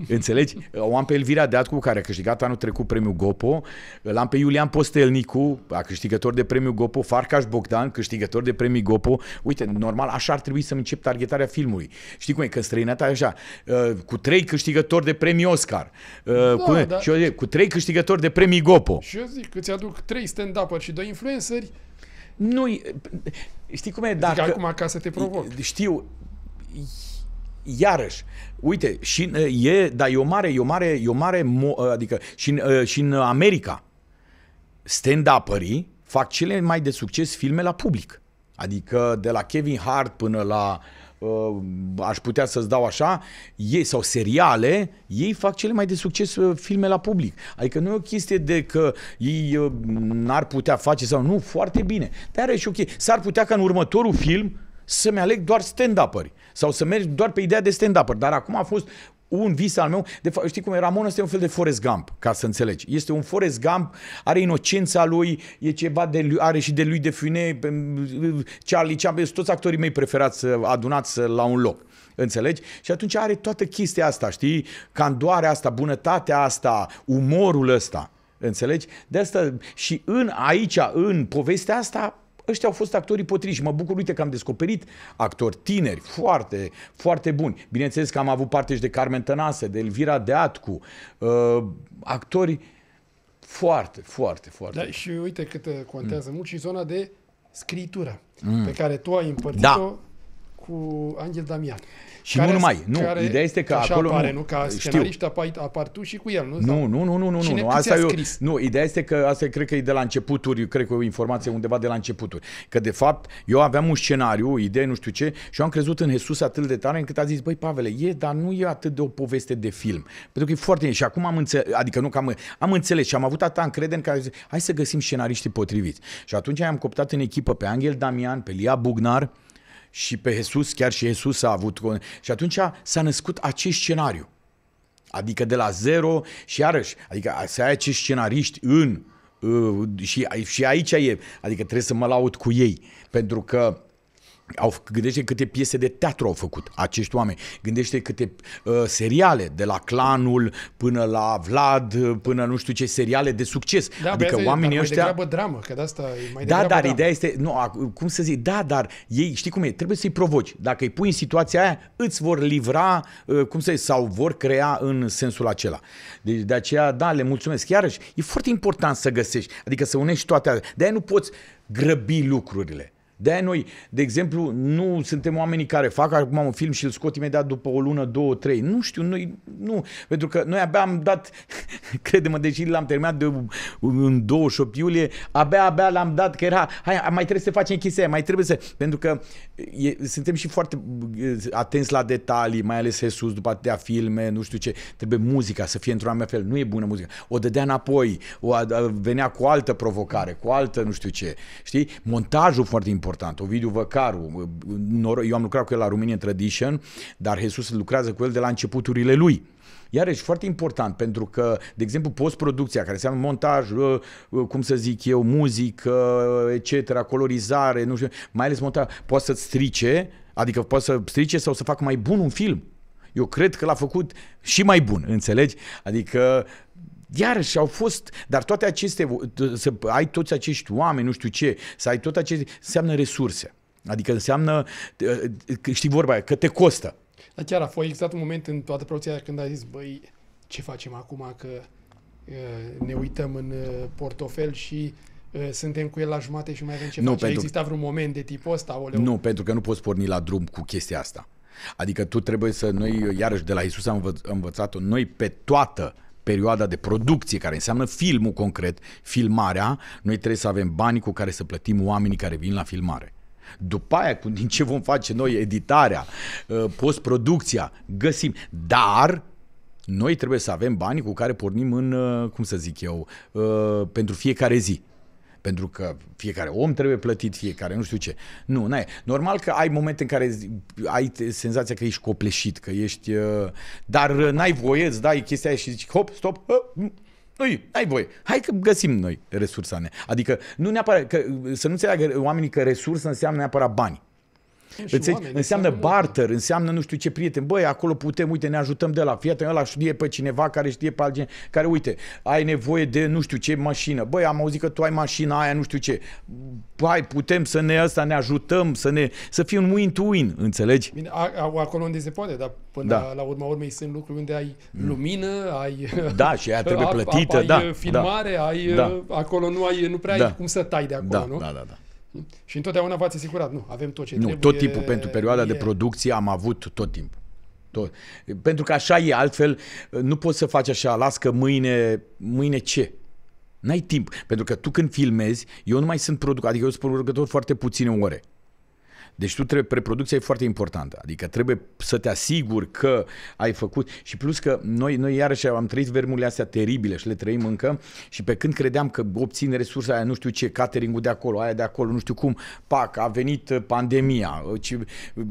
B: Înțelegi? O am pe Elvira Deatcu, care a câștigat anul trecut premiul Gopo, l am pe Iulian Postelnicu, a câștigător de premiul Gopo, Farcaș Bogdan, câștigător de premiul Gopo. Uite, normal, așa ar trebui să încep targetarea filmului. Știi cum e? Că străinătatea așa, uh, cu trei câștigători de premii Oscar, uh, da, cu, da. Și eu zic, cu trei câștigători de premii Gopo. Și
A: eu zic că ți-aduc trei stand up și doi
B: influenceri, nu Știi cum e? Dacă, Zic acum ca să te provoc. Știu, iarăși, uite, și uh, e, dar e o mare, e o mare, e o mare, uh, adică și în, uh, și în America, stand up fac cele mai de succes filme la public. Adică de la Kevin Hart până la aș putea să-ți dau așa, ei sau seriale, ei fac cele mai de succes filme la public. Adică nu e o chestie de că ei n-ar putea face sau nu, foarte bine. Dar are și chestie S-ar putea ca în următorul film să-mi aleg doar stand -uri. Sau să mergi doar pe ideea de stand-up. Dar acum a fost un vis al meu. De fapt, știi cum e? Ramon este un fel de Forrest Gump, ca să înțelegi. Este un Forrest Gump, are inocența lui, e ceva de, are și de lui de Fune, Charlie Chaplin, toți actorii mei preferați uh, adunați uh, la un loc. Înțelegi? Și atunci are toată chestia asta, știi? Candoarea asta, bunătatea asta, umorul ăsta. Înțelegi? De asta și în aici, în povestea asta, ăștia au fost actorii și Mă bucur, uite că am descoperit actori tineri, foarte, foarte buni. Bineînțeles că am avut parte și de Carmen Tănase, de Elvira Deatcu, uh, actori foarte, foarte, foarte. Da,
A: și uite cât contează mm. mult și zona de scritură mm. pe care tu ai împărțit-o da cu Angel Damian. Și care, nu numai, nu, care, ideea este că așa acolo apare, nu, nu ca scenarist apar, apar tu și cu
B: el, nu? Nu, nu, nu, nu, nu, nu, asta e, nu, ideea este că asta cred că e de la începuturi, cred că e o informație undeva de la începuturi, că de fapt eu aveam un scenariu, idee, nu știu ce, și eu am crezut în Hesus atât de tare încât a zis, băi Pavele, e, dar nu e atât de o poveste de film, pentru că e foarte, și acum am înțeles, adică nu că am, am înțeles și am avut atâta încredere în care hai să găsim scenariștii potriviți. Și atunci am coptat în echipă pe Angel Damian, pe Lia Bugnar, și pe Iisus, chiar și Iisus a avut. Și atunci s-a născut acest scenariu. Adică de la zero și iarăși, adică să ai acești scenariști în uh, și, și aici e, adică trebuie să mă laud cu ei, pentru că au, gândește câte piese de teatru au făcut acești oameni, gândește câte uh, seriale, de la Clanul până la Vlad, uh, până nu știu ce seriale de succes. Da, adică bă, oamenii dar ăștia... mai
A: degrabă dramă, că de asta e mai Da, dar dramă. ideea
B: este, nu, cum să zic, da, dar ei, știi cum e, trebuie să-i provoci. Dacă îi pui în situația aia, îți vor livra, uh, cum să zic, sau vor crea în sensul acela. Deci de aceea, da, le mulțumesc. Iarăși, e foarte important să găsești, adică să unești toate, de-aia nu poți grăbi lucrurile de noi, de exemplu, nu suntem oamenii care fac acum un film și îl scot imediat după o lună, două, trei. Nu știu, noi nu. Pentru că noi abia am dat, crede-mă, deși l-am terminat de în 28 iulie, abia, abia l-am dat că era, hai, mai trebuie să facem chestia mai trebuie să... Pentru că e, suntem și foarte atenți la detalii, mai ales sus, după atâtea filme, nu știu ce. Trebuie muzica să fie într-un anumit fel. Nu e bună muzica. O dădea înapoi, o a, a, venea cu altă provocare, cu altă nu știu ce. Știi? Montajul foarte important important. Ovidiu Văcaru, eu am lucrat cu el la Romanian Tradition, dar Jesus lucrează cu el de la începuturile lui. Iarăși, foarte important, pentru că, de exemplu, postproducția, care înseamnă montaj, uh, uh, cum să zic eu, muzică, uh, etc., colorizare, nu știu, mai ales montaj, poate să-ți strice, adică poate să strice sau să facă mai bun un film. Eu cred că l-a făcut și mai bun, înțelegi? Adică Iarăși au fost, dar toate aceste, să ai toți acești oameni, nu știu ce, să ai tot aceste, înseamnă resurse. Adică înseamnă, ă, știi vorba aia, că te costă.
A: Dar chiar a fost exact un moment în toată producția când ai zis, băi, ce facem acum că ă, ne uităm în ă, portofel și suntem cu el la jumate și mai avem ce nu, face. Pentru... Există vreun moment de tipul ăsta? Oleu? Nu,
B: pentru că nu poți porni la drum cu chestia asta. Adică tu trebuie să noi, iarăși de la Isus am învățat-o, noi pe toată uh, perioada de producție, care înseamnă filmul concret, filmarea, noi trebuie să avem bani cu care să plătim oamenii care vin la filmare. După aia, din ce vom face noi editarea, uh, postproducția, găsim. Dar noi trebuie să avem bani cu care pornim în, uh, cum să zic eu, uh, pentru fiecare zi. Pentru că fiecare om trebuie plătit, fiecare nu știu ce. Nu, n-ai. Normal că ai momente în care ai senzația că ești copleșit, că ești... Uh, dar uh, n-ai voie, îți dai chestia aia și zici hop, stop, uh, nu ai voie. Hai că găsim noi resursa ne. Adică nu neapărat, că, să nu înțeleagă oamenii că resursă înseamnă neapărat bani oameni, Înseamnă barter, înseamnă nu știu ce prieten. Băi, acolo putem, uite, ne ajutăm de la fiat, ăla știe pe cineva care știe pe altcineva, care, uite, ai nevoie de nu știu ce mașină. Băi, am auzit că tu ai mașina aia, nu știu ce. Hai, putem să ne asta, ne ajutăm, să, ne, să fie un win-to-win, înțelegi? Bine, a,
A: a, acolo unde se poate, dar
B: până da. la, urma urmei sunt lucruri unde ai mm. lumină, ai... Da, și aia trebuie plătită, ap, ap, da, ai da. filmare, da. ai... Da.
A: Acolo nu, ai, nu prea da. ai cum să tai de acolo, da, nu? Da, da, da. Și întotdeauna v-ați asigurat, nu, avem tot ce nu, trebuie. Nu, tot timpul, e, pentru perioada e... de
B: producție am avut tot timpul. Tot. Pentru că așa e, altfel nu poți să faci așa, las că mâine, mâine ce? N-ai timp, pentru că tu când filmezi, eu nu mai sunt producător, adică eu sunt producător foarte puține ore. Deci tu trebuie, preproducția e foarte importantă, adică trebuie să te asiguri că ai făcut și plus că noi, noi iarăși am trăit vermurile astea teribile și le trăim încă și pe când credeam că obțin resursa aia, nu știu ce, catering de acolo, aia de acolo, nu știu cum, pac, a venit uh, pandemia, uh, uh,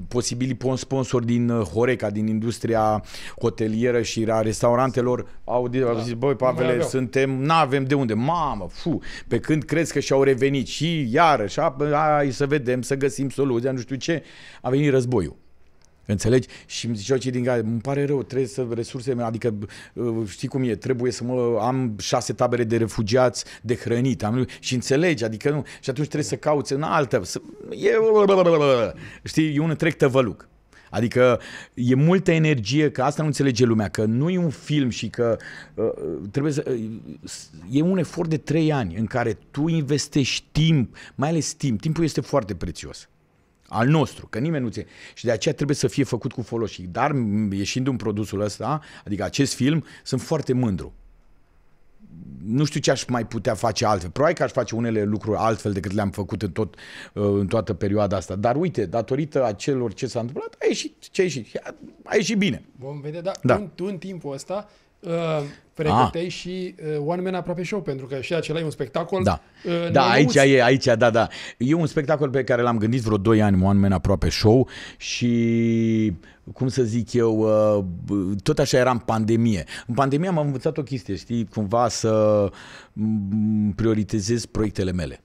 B: posibili sponsori din Horeca, din industria hotelieră și a restaurantelor au, da. zis, băi, Pavele, suntem, nu avem de unde, mamă, fu, pe când crezi că și-au revenit și iarăși, hai să vedem, să găsim soluția, nu știu ce, a venit războiul. Înțelegi? Și îmi ziceau cei din care, îmi pare rău, trebuie să resurse, adică uh, știi cum e, trebuie să mă, am șase tabere de refugiați de hrănit am, și înțelegi, adică nu, și atunci trebuie să cauți în altă, să, e, știi, e un întreg tăvăluc. Adică e multă energie, că asta nu înțelege lumea, că nu e un film și că uh, trebuie să... Uh, e un efort de trei ani în care tu investești timp, mai ales timp. Timpul este foarte prețios al nostru, că nimeni nu ți Și de aceea trebuie să fie făcut cu folos. Dar ieșind un produsul ăsta, adică acest film, sunt foarte mândru. Nu știu ce aș mai putea face altfel. Probabil că aș face unele lucruri altfel decât le-am făcut în, tot, ă, în toată perioada asta. Dar uite, datorită acelor ce s-a întâmplat, a ieșit ce a ieșit. A ieșit bine.
A: Vom vedea, dar da. în, în timpul ăsta Uh, pregăteai ah. și uh, One Man Aproape Show, pentru că și acela e un spectacol. Da, uh, da aici e,
B: aici, da, da. E un spectacol pe care l-am gândit vreo 2 ani, One Man Aproape Show și, cum să zic eu, uh, tot așa era în pandemie. În pandemie am învățat o chestie, știi, cumva să prioritizez proiectele mele.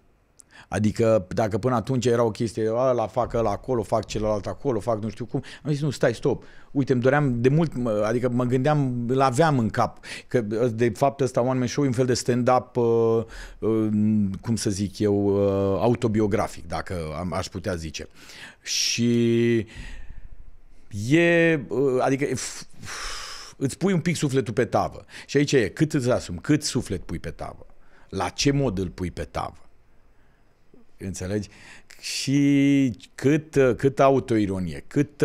B: Adică dacă până atunci era o chestie, la fac la acolo, fac celălalt acolo, fac nu știu cum, am zis nu, stai, stop. Uite, îmi doream de mult, adică mă gândeam, îl aveam în cap, că ă, de fapt ăsta One Man Show e un fel de stand-up, ă, ă, cum să zic eu, autobiografic, dacă aș putea zice. Și e, adică e, îți pui un pic sufletul pe tavă. Și aici e, cât îți asumi, cât suflet pui pe tavă, la ce mod îl pui pe tavă înțelegi? Și cât, cât autoironie, cât,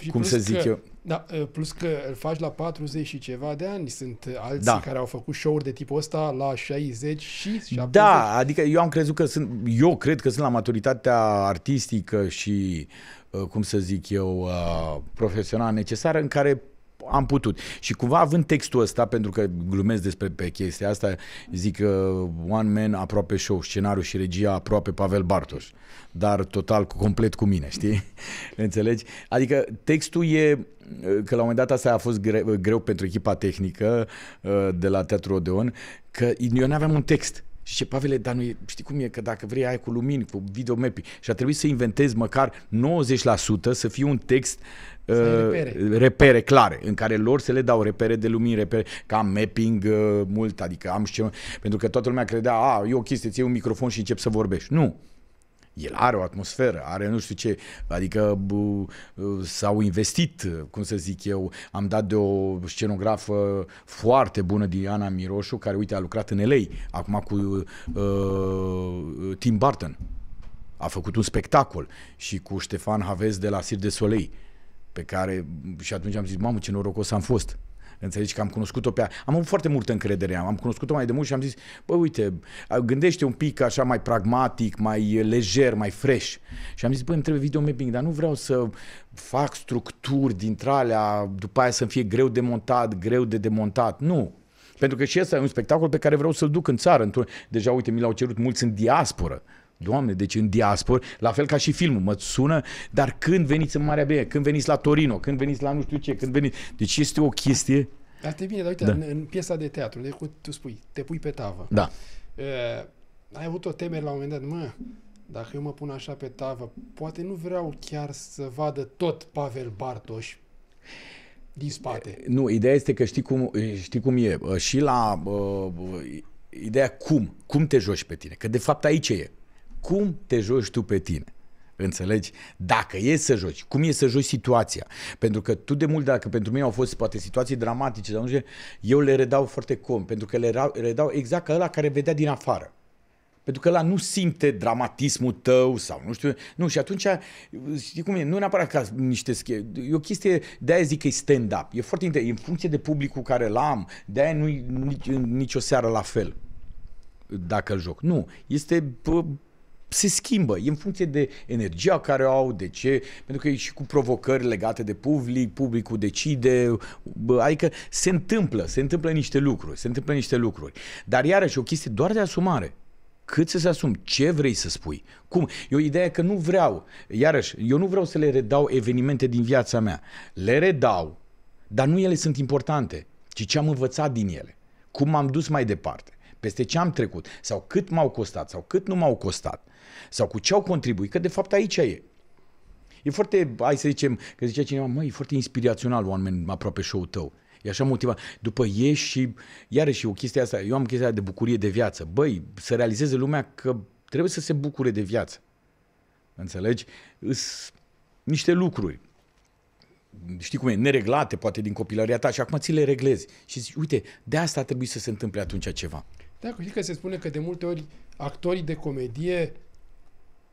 B: și cum să zic că, eu...
A: Da, plus că îl faci la 40 și ceva de ani. Sunt alții da. care au făcut show-uri de tipul ăsta la 60 și 70. Da,
B: adică eu am crezut că sunt, eu cred că sunt la maturitatea artistică și, uh, cum să zic eu, uh, profesională necesară în care am putut. Și cumva având textul ăsta, pentru că glumesc despre pe chestia asta, zic că uh, One Man aproape show, scenariu și regia aproape Pavel Bartos, dar total complet cu mine, știi? Înțelegi? Adică textul e uh, că la un moment dat asta a fost greu, uh, greu pentru echipa tehnică uh, de la Teatrul Odeon, că eu nu aveam un text. Și ce Pavele, dar nu e, știi cum e, că dacă vrei ai cu lumini, cu videomapping și a trebuit să inventez măcar 90% să fie un text uh, repere. repere clare, în care lor se le dau repere de lumini, repere, ca mapping uh, mult, adică am și pentru că toată lumea credea, a, e o chestie, ți un microfon și încep să vorbești. Nu, el are o atmosferă, are nu știu ce, adică s-au investit, cum să zic eu, am dat de o scenografă foarte bună, Ana Miroșu, care, uite, a lucrat în LA, acum cu uh, Tim Burton. A făcut un spectacol și cu Ștefan Havez de la Sir de Soleil, pe care, și atunci am zis, mamă, ce norocos am fost. Înțelegi că am cunoscut-o pe Am avut foarte multă încredere, am cunoscut-o mai de mult și am zis, bă, uite, gândește un pic așa mai pragmatic, mai lejer, mai fresh. Și am zis, bă, îmi trebuie video mapping, dar nu vreau să fac structuri dintre alea, după aia să-mi fie greu de montat, greu de demontat. Nu, pentru că și ăsta e un spectacol pe care vreau să-l duc în țară. Deja, uite, mi l-au cerut mulți în diasporă. Doamne, deci în diaspor, la fel ca și filmul, mă sună, dar când veniți în Marea Bine, când veniți la Torino, când veniți la nu știu ce, când veniți... Deci este o chestie...
A: Dar te vine, dar uite, da. în, în piesa de teatru, de cum tu spui, te pui pe tavă. Da. Uh, ai avut o temere la un moment dat, mă, dacă eu mă pun așa pe tavă, poate nu vreau chiar să vadă tot Pavel Bartoș din spate.
B: Nu, ideea este că știi cum, știi cum e. Și la... Uh, ideea cum, cum te joci pe tine. Că de fapt aici e cum te joci tu pe tine. Înțelegi? Dacă e să joci, cum e să joci situația? Pentru că tu de mult, dacă pentru mine au fost poate situații dramatice, dar nu știu, eu le redau foarte com, pentru că le redau exact ca ăla care vedea din afară. Pentru că ăla nu simte dramatismul tău sau nu știu. Nu, și atunci, știi cum e, nu neapărat ca niște schie. E o chestie, de-aia zic că e stand-up. E foarte e în funcție de publicul care l-am, de-aia nu nici, nicio seară la fel dacă îl joc. Nu, este se schimbă în funcție de energia care o au, de ce, pentru că e și cu provocări legate de public, publicul decide, adică se întâmplă, se întâmplă niște lucruri, se întâmplă niște lucruri. Dar iarăși o chestie doar de asumare. Cât să se asum? Ce vrei să spui? Cum? o ideea că nu vreau, iarăși, eu nu vreau să le redau evenimente din viața mea. Le redau, dar nu ele sunt importante, ci ce am învățat din ele. Cum m-am dus mai departe peste ce am trecut sau cât m-au costat sau cât nu m-au costat sau cu ce au contribuit, că de fapt aici e. E foarte, hai să zicem, că zicea cineva, măi, e foarte inspirațional oameni aproape show-ul tău. E așa motiva. După ieși și, iarăși, o chestia asta, eu am chestia de bucurie de viață. Băi, să realizeze lumea că trebuie să se bucure de viață. Înțelegi? Îs niște lucruri știi cum e, nereglate, poate din copilăria ta și acum ți le reglezi. Și zici, uite, de asta a trebuit să se întâmple atunci ceva.
A: Da, știi că se spune că de multe ori actorii de comedie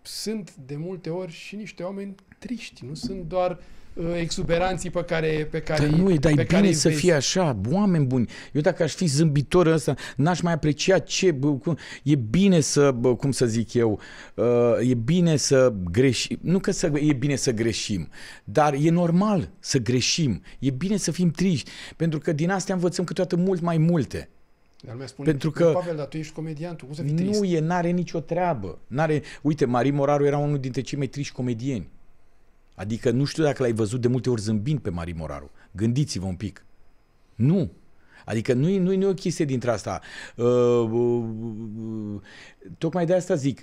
A: sunt de multe ori și niște oameni triști, nu sunt doar uh, exuberanții pe care pe care dar nu, dar e bine să fie
B: așa, oameni buni. Eu dacă aș fi zâmbitor ăsta, n-aș mai aprecia ce bă, cum, e bine să bă, cum să zic eu, uh, e bine să greșim. Nu că să e bine să greșim, dar e normal să greșim. E bine să fim triști, pentru că din astea învățăm câteodată mult mai multe
A: spune, Pentru că... Pavel, dar tu ești comedian, tu cum să fii trist? Nu
B: e, n-are nicio treabă. N-are... Uite, Mari Moraru era unul dintre cei mai triști comedieni. Adică nu știu dacă l-ai văzut de multe ori zâmbind pe Mari Moraru. Gândiți-vă un pic. Nu. Adică nu e, nu, e, o chestie dintre asta. Uh, uh, uh, tocmai de asta zic,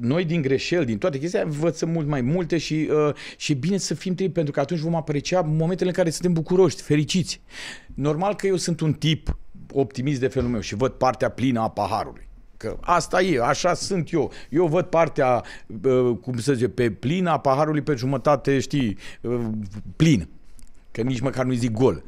B: noi din greșeli, din toate chestia, învățăm mult mai multe și, uh, și e bine să fim trei, pentru că atunci vom aprecia momentele în care suntem bucuroși, fericiți. Normal că eu sunt un tip optimist de felul meu și văd partea plină a paharului. Că asta e, așa sunt eu. Eu văd partea, cum să zice, pe plină a paharului pe jumătate, știi, plin. Că nici măcar nu-i zic gol.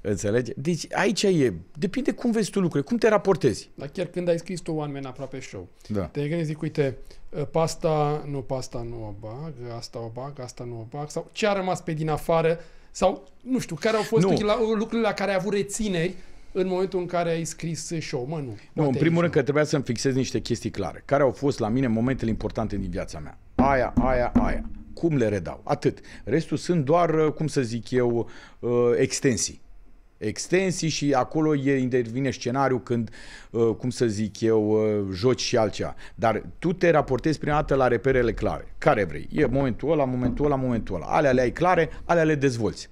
B: Înțelegi? Deci aici e. Depinde cum vezi tu lucrurile, cum te raportezi.
A: Dar chiar când ai scris tu One Man aproape show, da. te gândești, zic, uite, ă, pasta, nu, pasta nu o bag, asta o bag, asta nu o bag, sau ce a rămas pe din afară, sau, nu știu, care au fost nu. la, lucrurile la care ai avut rețineri în momentul în care ai scris mă, Nu, nu în primul rând
B: că trebuia să-mi fixez niște chestii clare. Care au fost la mine momentele importante din viața mea. Aia, aia, aia. Cum le redau? Atât. Restul sunt doar, uh, cum să zic eu, uh, extensii extensii și acolo e, intervine scenariu când, uh, cum să zic eu, joci și altceva. Dar tu te raportezi prima dată la reperele clare. Care vrei? E momentul ăla, momentul ăla, momentul ăla. Alea le ai clare, alea le dezvolți.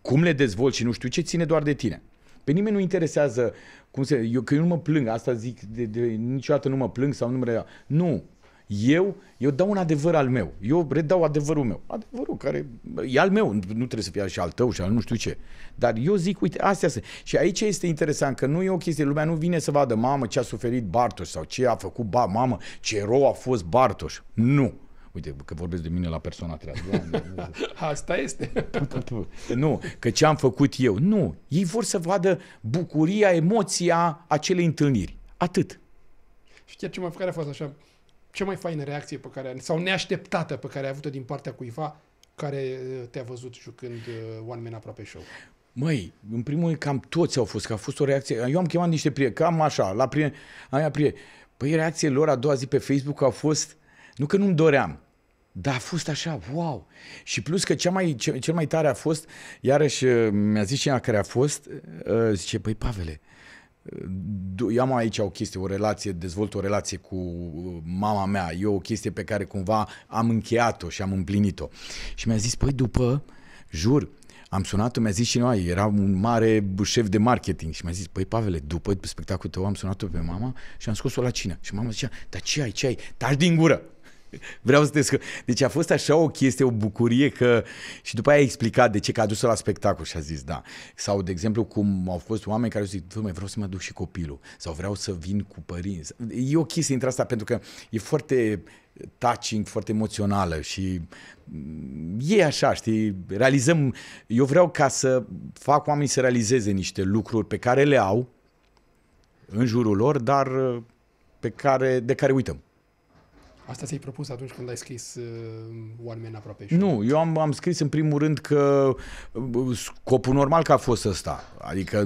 B: Cum le dezvolți și nu știu ce, ține doar de tine. Pe nimeni nu interesează cum se... Eu, că eu nu mă plâng, asta zic, de, de, niciodată nu mă plâng sau nu mă rea. Nu. Eu, eu dau un adevăr al meu. Eu redau adevărul meu. Adevărul care e al meu, nu trebuie să fie și al tău și al nu știu ce. Dar eu zic, uite, astea sunt. Și aici este interesant că nu e o chestie, lumea nu vine să vadă, mamă, ce a suferit Bartos sau ce a făcut, ba, mamă, ce rău a fost Bartos. Nu. Uite, că vorbesc de mine la persoana treia.
A: Asta este.
B: nu, că ce am făcut eu. Nu, ei vor să vadă bucuria, emoția acelei întâlniri. Atât.
A: Și chiar ce mai care a fost așa, cea mai faină reacție pe care, sau neașteptată pe care ai avut-o din partea cuiva care uh, te-a văzut jucând uh, One Man aproape show?
B: Măi, în primul rând, cam toți au fost, că a fost o reacție. Eu am chemat niște prieteni, cam așa, la prieteni, aia prieteni. Păi reacțiile lor a doua zi pe Facebook au fost, nu că nu-mi doream, dar a fost așa, wow! Și plus că cea mai, ce, cel mai tare a fost, iarăși uh, mi-a zis cineva care a fost, uh, zice, păi Pavele, uh, eu am aici o chestie, o relație, dezvolt o relație cu mama mea, e o chestie pe care cumva am încheiat-o și am împlinit-o. Și mi-a zis, păi după, jur, am sunat-o, mi-a zis cineva, era un mare șef de marketing și mi-a zis, păi Pavele, după spectacul tău am sunat-o pe mama și am scos-o la cină. Și mama zicea, dar ce ai, ce ai? Taci din gură! Vreau să te scu... Deci a fost așa o chestie, o bucurie că... Și după aia a explicat de ce, că a dus-o la spectacol și a zis da. Sau, de exemplu, cum au fost oameni care au zis, mai vreau să mă duc și copilul. Sau vreau să vin cu părinți. E o chestie dintre asta pentru că e foarte touching, foarte emoțională și mm, e așa, știi, realizăm, eu vreau ca să fac oamenii să realizeze niște lucruri pe care le au în jurul lor, dar pe care, de care uităm. Asta
A: ți-ai propus atunci când ai scris uh, One Man aproape Nu,
B: eu am, am scris în primul rând că uh, scopul normal că a fost ăsta. Adică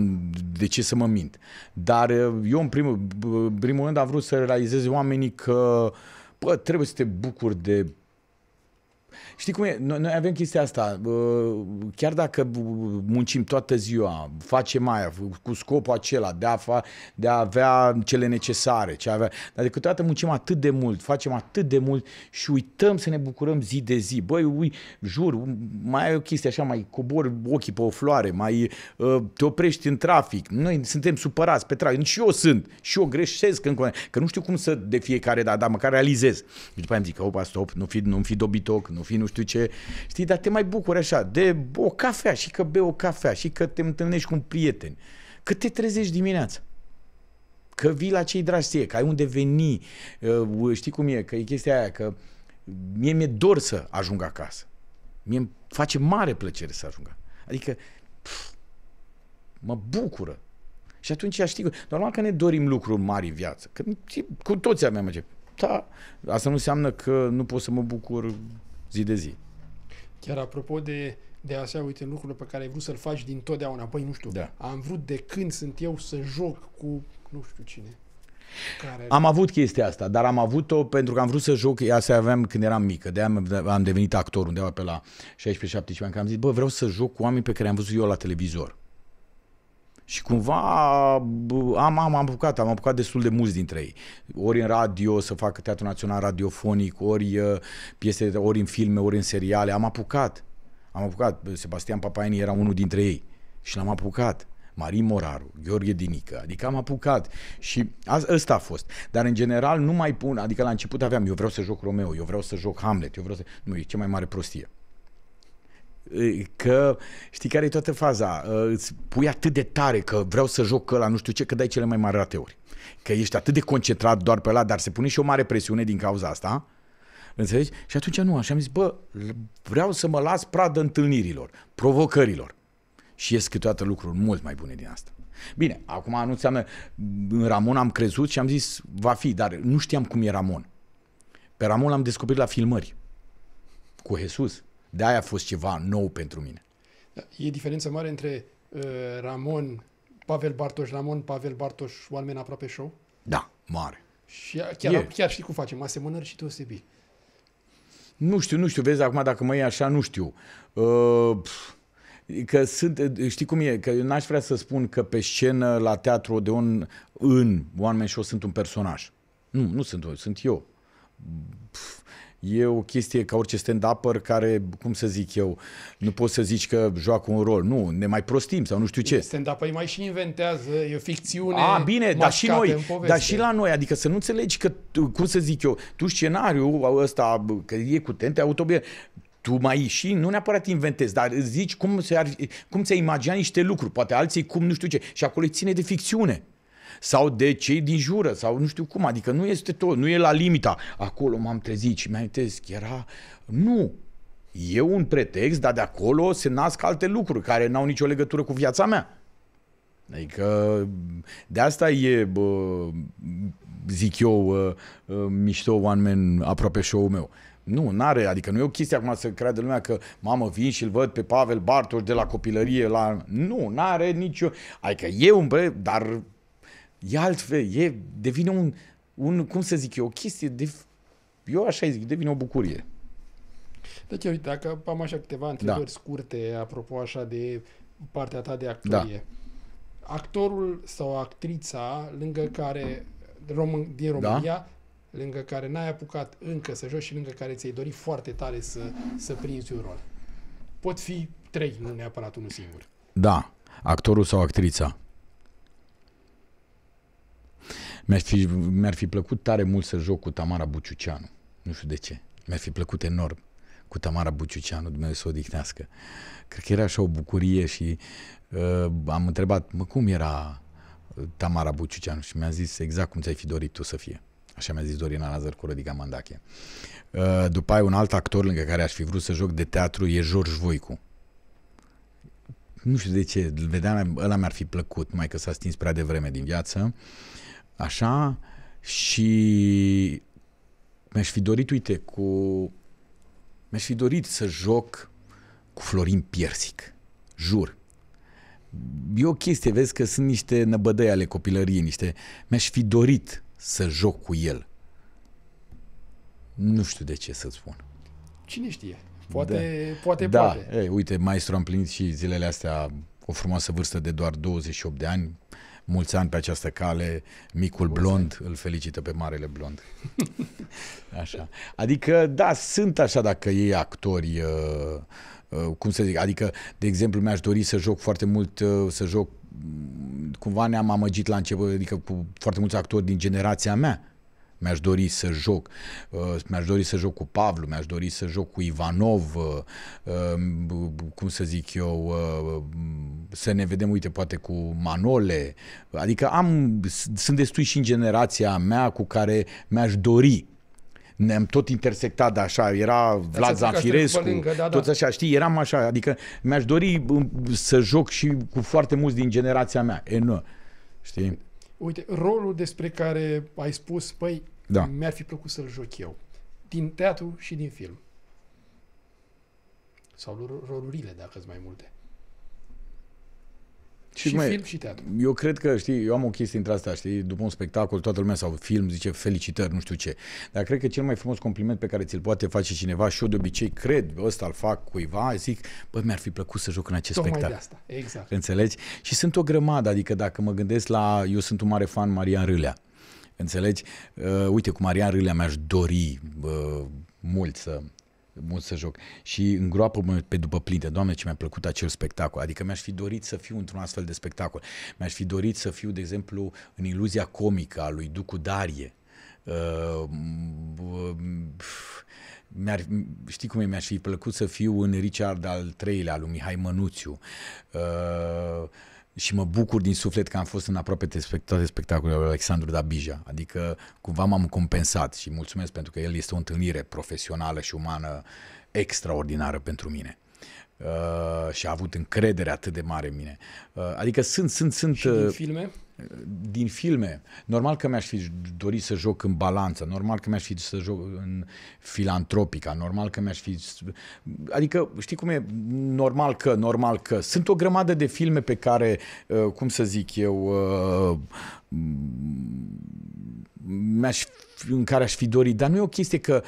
B: de ce să mă mint? Dar uh, eu în primul, uh, primul rând am vrut să realizez oamenii că bă, trebuie să te bucuri de Știi cum e? Noi, noi avem chestia asta. Chiar dacă muncim toată ziua, facem aia cu scopul acela de a, fa, de a avea cele necesare, ce avea, dar de câteodată muncim atât de mult, facem atât de mult și uităm să ne bucurăm zi de zi. Băi, ui, jur, mai ai o chestie așa, mai cobori ochii pe o floare, mai ă, te oprești în trafic. Noi suntem supărați pe trafic. Și eu sunt. Și eu greșesc încă că nu știu cum să de fiecare dată, dar măcar realizez. Și după aia îmi zic, opa, stop, nu fi, nu fi dobitoc, nu fi nu nu știu ce, știi, dar te mai bucuri așa de o cafea și că bei o cafea și că te întâlnești cu un prieten, că te trezești dimineața că vii la cei dragi ție, că ai unde veni, uh, știi cum e, că e chestia aia, că mie mi-e dor să ajung acasă. Mie îmi face mare plăcere să ajung. Adică pf, mă bucură. Și atunci știi, normal că ne dorim lucruri mari în viață, că cu toți avem ce. Da, asta nu înseamnă că nu pot să mă bucur zi de zi.
A: Chiar apropo de, de așa, uite, lucrurile pe care ai vrut să-l faci din totdeauna. Păi, nu știu, da. am vrut de când sunt eu să joc cu nu știu cine. Care... Am
B: avut chestia asta, dar am avut-o pentru că am vrut să joc, se aveam când eram mică, de am devenit actor undeva pe la 16-17 ani, că am zis, bă, vreau să joc cu oameni pe care am văzut eu la televizor. Și cumva am, am apucat, am apucat destul de mulți dintre ei. Ori în radio, să fac Teatru Național Radiofonic, ori uh, piese, ori în filme, ori în seriale. Am apucat. Am apucat. Sebastian Papaini era unul dintre ei. Și l-am apucat. Marie Moraru, Gheorghe Dinică, adică am apucat și a, ăsta a fost. Dar în general nu mai pun, adică la început aveam, eu vreau să joc Romeo, eu vreau să joc Hamlet, eu vreau să... Nu, e cea mai mare prostie că știi care e toată faza, îți pui atât de tare că vreau să joc la nu știu ce, că dai cele mai mari rateuri. Că ești atât de concentrat doar pe la, dar se pune și o mare presiune din cauza asta, înțelegi? Și atunci nu, așa am zis, bă, vreau să mă las pradă întâlnirilor, provocărilor. Și ies câteodată lucruri mult mai bune din asta. Bine, acum nu înseamnă, în Ramon am crezut și am zis, va fi, dar nu știam cum e Ramon. Pe Ramon l-am descoperit la filmări cu Jesus. De-aia a fost ceva nou pentru mine.
A: Da, e diferență mare între uh, Ramon, Pavel Bartoș, Ramon, Pavel Bartoș, oameni aproape show? Da, mare. Și chiar, e. chiar știi cum facem, asemănări și deosebiri.
B: Nu știu, nu știu, vezi acum dacă mă e așa, nu știu. Uh, că sunt, uh, știi cum e, că eu n-aș vrea să spun că pe scenă, la teatru, de un în One Man Show sunt un personaj. Nu, nu sunt, eu. sunt eu. Pff, E o chestie ca orice stand-upper care, cum să zic eu, nu poți să zici că joacă un rol. Nu, ne mai prostim sau nu știu ce.
A: stand up mai și inventează, e o ficțiune. A, bine, dar și noi, dar și la
B: noi, adică să nu înțelegi că, cum să zic eu, tu scenariul ăsta, că e cu tente autobie, tu mai și nu neapărat inventezi, dar zici cum, se ar, cum ți-ai imagina niște lucruri, poate alții cum nu știu ce. Și acolo ține de ficțiune sau de cei din jură sau nu știu cum, adică nu este tot, nu e la limita. Acolo m-am trezit și mi-am era, nu, e un pretext, dar de acolo se nasc alte lucruri care n-au nicio legătură cu viața mea. Adică de asta e, bă, zic eu, mișto one man aproape show-ul meu. Nu, n-are, adică nu e o chestie acum să creadă lumea că mamă, vin și-l văd pe Pavel Bartos de la copilărie la... Nu, n-are nicio... Adică e un bre, dar e altfel, e, devine un, un, cum să zic eu, o chestie de, eu așa zic, devine o bucurie.
A: Deci, uite, dacă am așa câteva întrebări da. scurte, apropo așa de partea ta de actorie. Da. Actorul sau actrița lângă care, român, din da. România, da? lângă care n-ai apucat încă să joci și lângă care ți-ai dorit foarte tare să, să prinzi un rol. Pot fi trei, nu neapărat unul singur.
B: Da, actorul sau actrița. Mi-ar fi, mi-ar fi plăcut tare mult să joc cu Tamara Buciuceanu. Nu știu de ce. Mi-ar fi plăcut enorm cu Tamara Buciuceanu, Dumnezeu să o dihnească. Cred că era așa o bucurie și uh, am întrebat, mă, cum era uh, Tamara Buciuceanu? Și mi-a zis exact cum ți-ai fi dorit tu să fie. Așa mi-a zis Dorina Lazar cu Rodica Mandache. Uh, după aia un alt actor lângă care aș fi vrut să joc de teatru e George Voicu. Nu știu de ce, vedeam, ăla mi-ar fi plăcut, mai că s-a stins prea devreme din viață. Uh, Așa? Și mi-aș fi dorit, uite, cu... Mi-aș fi dorit să joc cu Florin Piersic. Jur. E o chestie, vezi că sunt niște năbădăi ale copilăriei, niște... Mi-aș fi dorit să joc cu el. Nu știu de ce să spun.
A: Cine știe? Poate, da. poate, da. poate.
B: Ei, uite, maestru a împlinit și zilele astea o frumoasă vârstă de doar 28 de ani, mulți ani pe această cale, micul mulți blond ani. îl felicită pe marele blond. Așa. Adică, da, sunt așa dacă ei actori, uh, uh, cum să zic, adică, de exemplu, mi-aș dori să joc foarte mult, uh, să joc, mm, cumva ne-am amăgit la început, adică cu foarte mulți actori din generația mea, mi-aș dori să joc. Uh, mi-aș dori să joc cu Pavlu, mi-aș dori să joc cu Ivanov, uh, uh, cum să zic eu, să ne vedem, uite, poate cu Manole. Adică am, sunt destui și în generația mea cu care mi-aș dori ne-am tot intersectat de așa, era Vlad Zafirescu, da, da. toți așa, știi, eram așa, adică mi-aș dori um, să joc și cu foarte mulți din generația mea, e nu, știi?
A: Uite, rolul despre care ai spus, păi, da. mi-ar fi plăcut să-l joc eu. Din teatru și din film. Sau rolurile, dacă sunt mai multe.
B: Și, și mai, film și teatru. Eu cred că, știi, eu am o chestie între asta, știi, după un spectacol, toată lumea sau film zice felicitări, nu știu ce. Dar cred că cel mai frumos compliment pe care ți-l poate face cineva și eu de obicei cred, ăsta îl fac cuiva, zic, bă, mi-ar fi plăcut să joc în acest Tocmai spectacol. De asta. Exact. Înțelegi? Și sunt o grămadă, adică dacă mă gândesc la, eu sunt un mare fan Marian Râlea. Înțelegi? Uh, uite, cu Marian Râlea mi-aș dori uh, mult să mult să joc. Și în groapă, pe după plinte. Doamne, ce mi-a plăcut acel spectacol. Adică mi-aș fi dorit să fiu într-un astfel de spectacol. Mi-aș fi dorit să fiu, de exemplu, în iluzia comică a lui Ducu Darie. Uh, uh, mi-ar, știi cum e, mi-aș fi plăcut să fiu în Richard al III-lea, lui Mihai Mănuțiu. Uh, și mă bucur din suflet că am fost în aproape toate spectacolele lui Alexandru Dabija. Adică cumva m-am compensat și mulțumesc pentru că el este o întâlnire profesională și umană extraordinară pentru mine. Uh, și a avut încredere atât de mare în mine. Uh, adică sunt, sunt, sunt... Și din uh, filme? din filme. Normal că mi-aș fi dorit să joc în balanță, normal că mi-aș fi să joc în filantropica, normal că mi-aș fi... Adică, știi cum e? Normal că, normal că. Sunt o grămadă de filme pe care, cum să zic eu, mi-aș, în care aș fi dorit, dar nu e o chestie că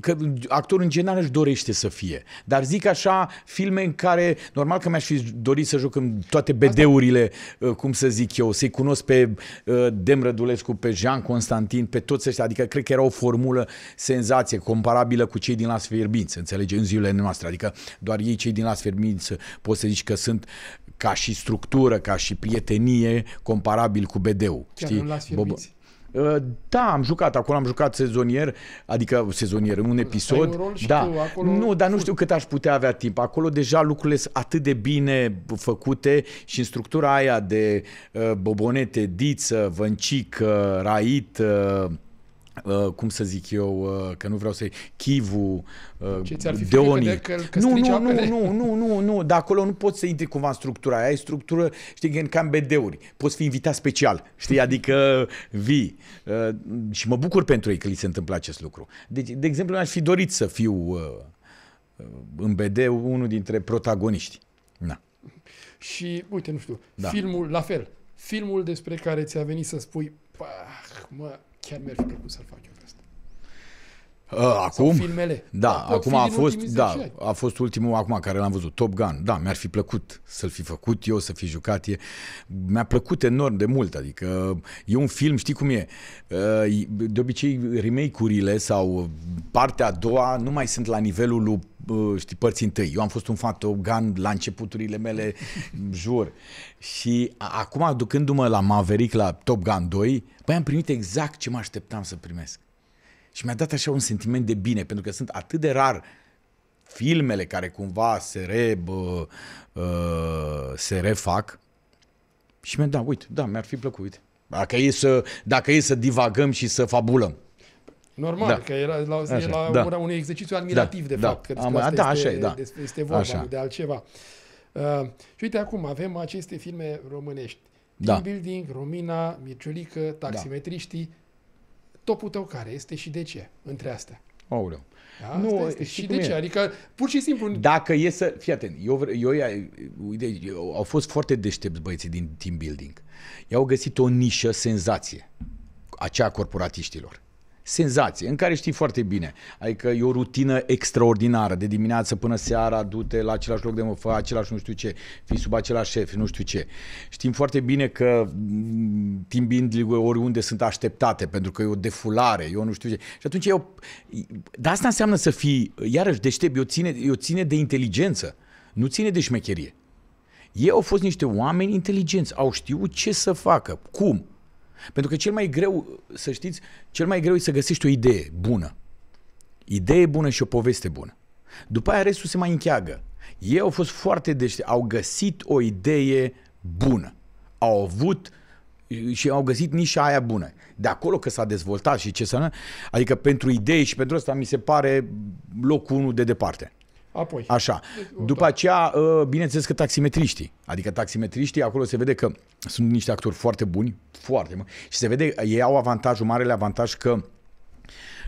B: că actorul în general își dorește să fie. Dar zic așa, filme în care, normal că mi-aș fi dorit să joc în toate bedeurile, Asta... Uh, cum să zic eu, să-i cunosc pe uh, Demrădulescu, pe Jean Constantin, pe toți ăștia, adică cred că era o formulă senzație, comparabilă cu cei din Las Fierbinți, înțelege, în zilele noastre, adică doar ei cei din Las Fierbinți poți să zici că sunt ca și structură, ca și prietenie, comparabil cu bedeu. Chiar știi? Las Uh, da, am jucat, acolo am jucat sezonier, adică sezonier, în un episod. Un da. acolo nu, dar nu știu cât aș putea avea timp. Acolo deja lucrurile sunt atât de bine făcute și în structura aia de uh, bobonete, diță, văncic, uh, rait, uh, Uh, cum să zic eu, uh, că nu vreau să-i... Chivu, uh, Ce ți-ar fi Deonii. Că, că nu, nu, nu, nu, nu, nu, nu, dar acolo nu poți să intri cumva în structura aia, e structură, știi, gen cam în BD-uri, poți fi invitat special, știi, adică vii. Uh, și mă bucur pentru ei că li se întâmplă acest lucru. Deci, de exemplu, mi-aș fi dorit să fiu uh, uh în BD unul dintre protagoniști. Na.
A: Și, uite, nu știu, da. filmul, la fel, filmul despre care ți-a venit să spui, pah, mă, Chiar mi-ar fi plăcut să-l fac eu asta.
B: Ă, acum? Sau filmele. Da, Pot acum a fost, da, a fost ultimul acum care l-am văzut, Top Gun. Da, mi-ar fi plăcut să-l fi făcut eu, să fi jucat. E, mi-a plăcut enorm de mult, adică e un film, știi cum e, ă, de obicei remake-urile sau partea a doua nu mai sunt la nivelul lui știi, părți întâi. Eu am fost un fatogan la începuturile mele, jur. Și acum, aducându-mă la Maverick, la Top Gun 2, băi, am primit exact ce mă așteptam să primesc. Și mi-a dat așa un sentiment de bine, pentru că sunt atât de rar filmele care cumva se, re, bă, uh, se refac și mi-a dat, uite, da, mi-ar fi plăcut, uite. Dacă e, să, dacă e să divagăm și să fabulăm.
A: Normal, da. că era la, așa, la da. un exercițiu da, admirativ, da. de fapt, da. că despre Am, asta da, este, așa, da. este vorba, așa. de altceva. Uh, și uite acum, avem aceste filme românești. Da. Team Building, Romina, Mirciulică, da. Taximetriștii. Da. Topul tău care este și de ce între astea? Aoleu. Da, nu, este. Și de ce? E.
B: Adică, pur și simplu... Dacă e să... Fii atent, eu, eu, uite, eu, au fost foarte deștepți băieții din team building. I-au găsit o nișă senzație, aceea corporatiștilor senzație, în care știi foarte bine. Adică e o rutină extraordinară, de dimineață până seara, du-te la același loc de mă, fă același nu știu ce, fii sub același șef, nu știu ce. Știm foarte bine că mm, timbind oriunde sunt așteptate, pentru că e o defulare, eu nu știu ce. Și atunci eu... Dar asta înseamnă să fii, iarăși, deștept, eu ține, eu ține de inteligență, nu ține de șmecherie. Ei au fost niște oameni inteligenți, au știut ce să facă, cum, pentru că cel mai greu, să știți, cel mai greu e să găsești o idee bună. Idee bună și o poveste bună. După aia restul se mai încheagă. Ei au fost foarte deștepți, au găsit o idee bună. Au avut și au găsit nișa aia bună. De acolo că s-a dezvoltat și ce să nu... Adică pentru idei și pentru asta mi se pare locul unul de departe.
A: Apoi. Așa.
B: Deci, După da. aceea, ă, bineînțeles că taximetriștii. Adică taximetriștii, acolo se vede că sunt niște actori foarte buni, foarte mă, și se vede, ei au avantajul, marele avantaj că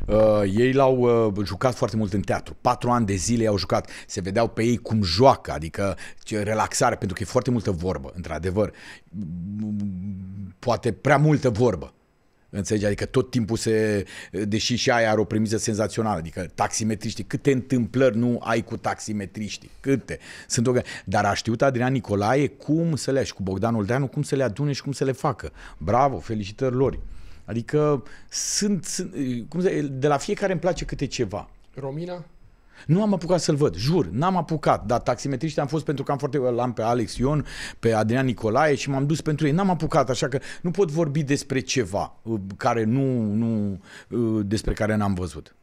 B: Uh, ei l-au uh, jucat foarte mult în teatru. Patru ani de zile au jucat. Se vedeau pe ei cum joacă, adică relaxare, pentru că e foarte multă vorbă, într-adevăr. Poate prea multă vorbă. Înțelegi? Adică tot timpul se, deși și aia are o premisă senzațională, adică taximetriștii, câte întâmplări nu ai cu taximetriștii, câte. Sunt o... Dar a știut Adrian Nicolae cum să le și cu Bogdan Oldeanu, cum să le adune și cum să le facă. Bravo, felicitări lor. Adică sunt, sunt cum zic, de la fiecare îmi place câte ceva. Romina? Nu am apucat să-l văd, jur, n-am apucat, dar taximetriști am fost pentru că am foarte l-am pe Alex Ion, pe Adrian Nicolae și m-am dus pentru ei. N-am apucat, așa că nu pot vorbi despre ceva uh, care nu, nu uh, despre care n-am văzut.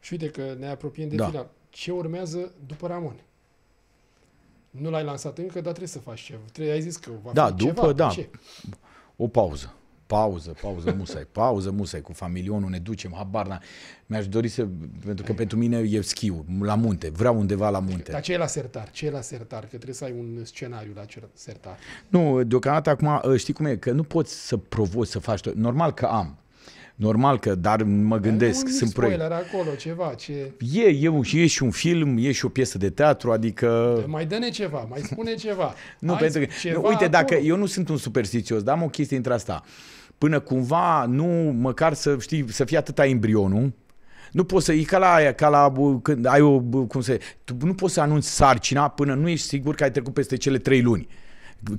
A: Și uite că ne apropiem de da. final. Ce urmează după Ramon? Nu l-ai lansat încă, dar trebuie să faci ceva. Trebuie, ai zis că va da, fi după, ceva. Da, după, da.
B: O pauză pauză, pauză, musai, pauză, musai, cu familionul ne ducem, habar n Mi-aș dori să, pentru că pentru mine e schiu, la munte, vreau undeva la munte.
A: Dar ce e la sertar? Ce e la sertar? Că trebuie să ai un scenariu la sertar.
B: Nu, deocamdată acum, ă, știi cum e, că nu poți să provoci să faci tot. Normal că am, Normal că, dar mă gândesc, dar sunt proiecte.
A: acolo, ceva, ce...
B: E, e, un, e și un film, e și o piesă de teatru, adică... De
A: mai dă-ne ceva, mai spune ceva. nu, Hai pentru că... Ceva uite, acolo. dacă eu
B: nu sunt un superstițios, dar am o chestie între asta. Uh, până cumva nu măcar să știi, să fie atâta embrionul, nu poți să, e ca la aia, ca la când ai o, cum se, tu nu poți să anunți sarcina până nu ești sigur că ai trecut peste cele trei luni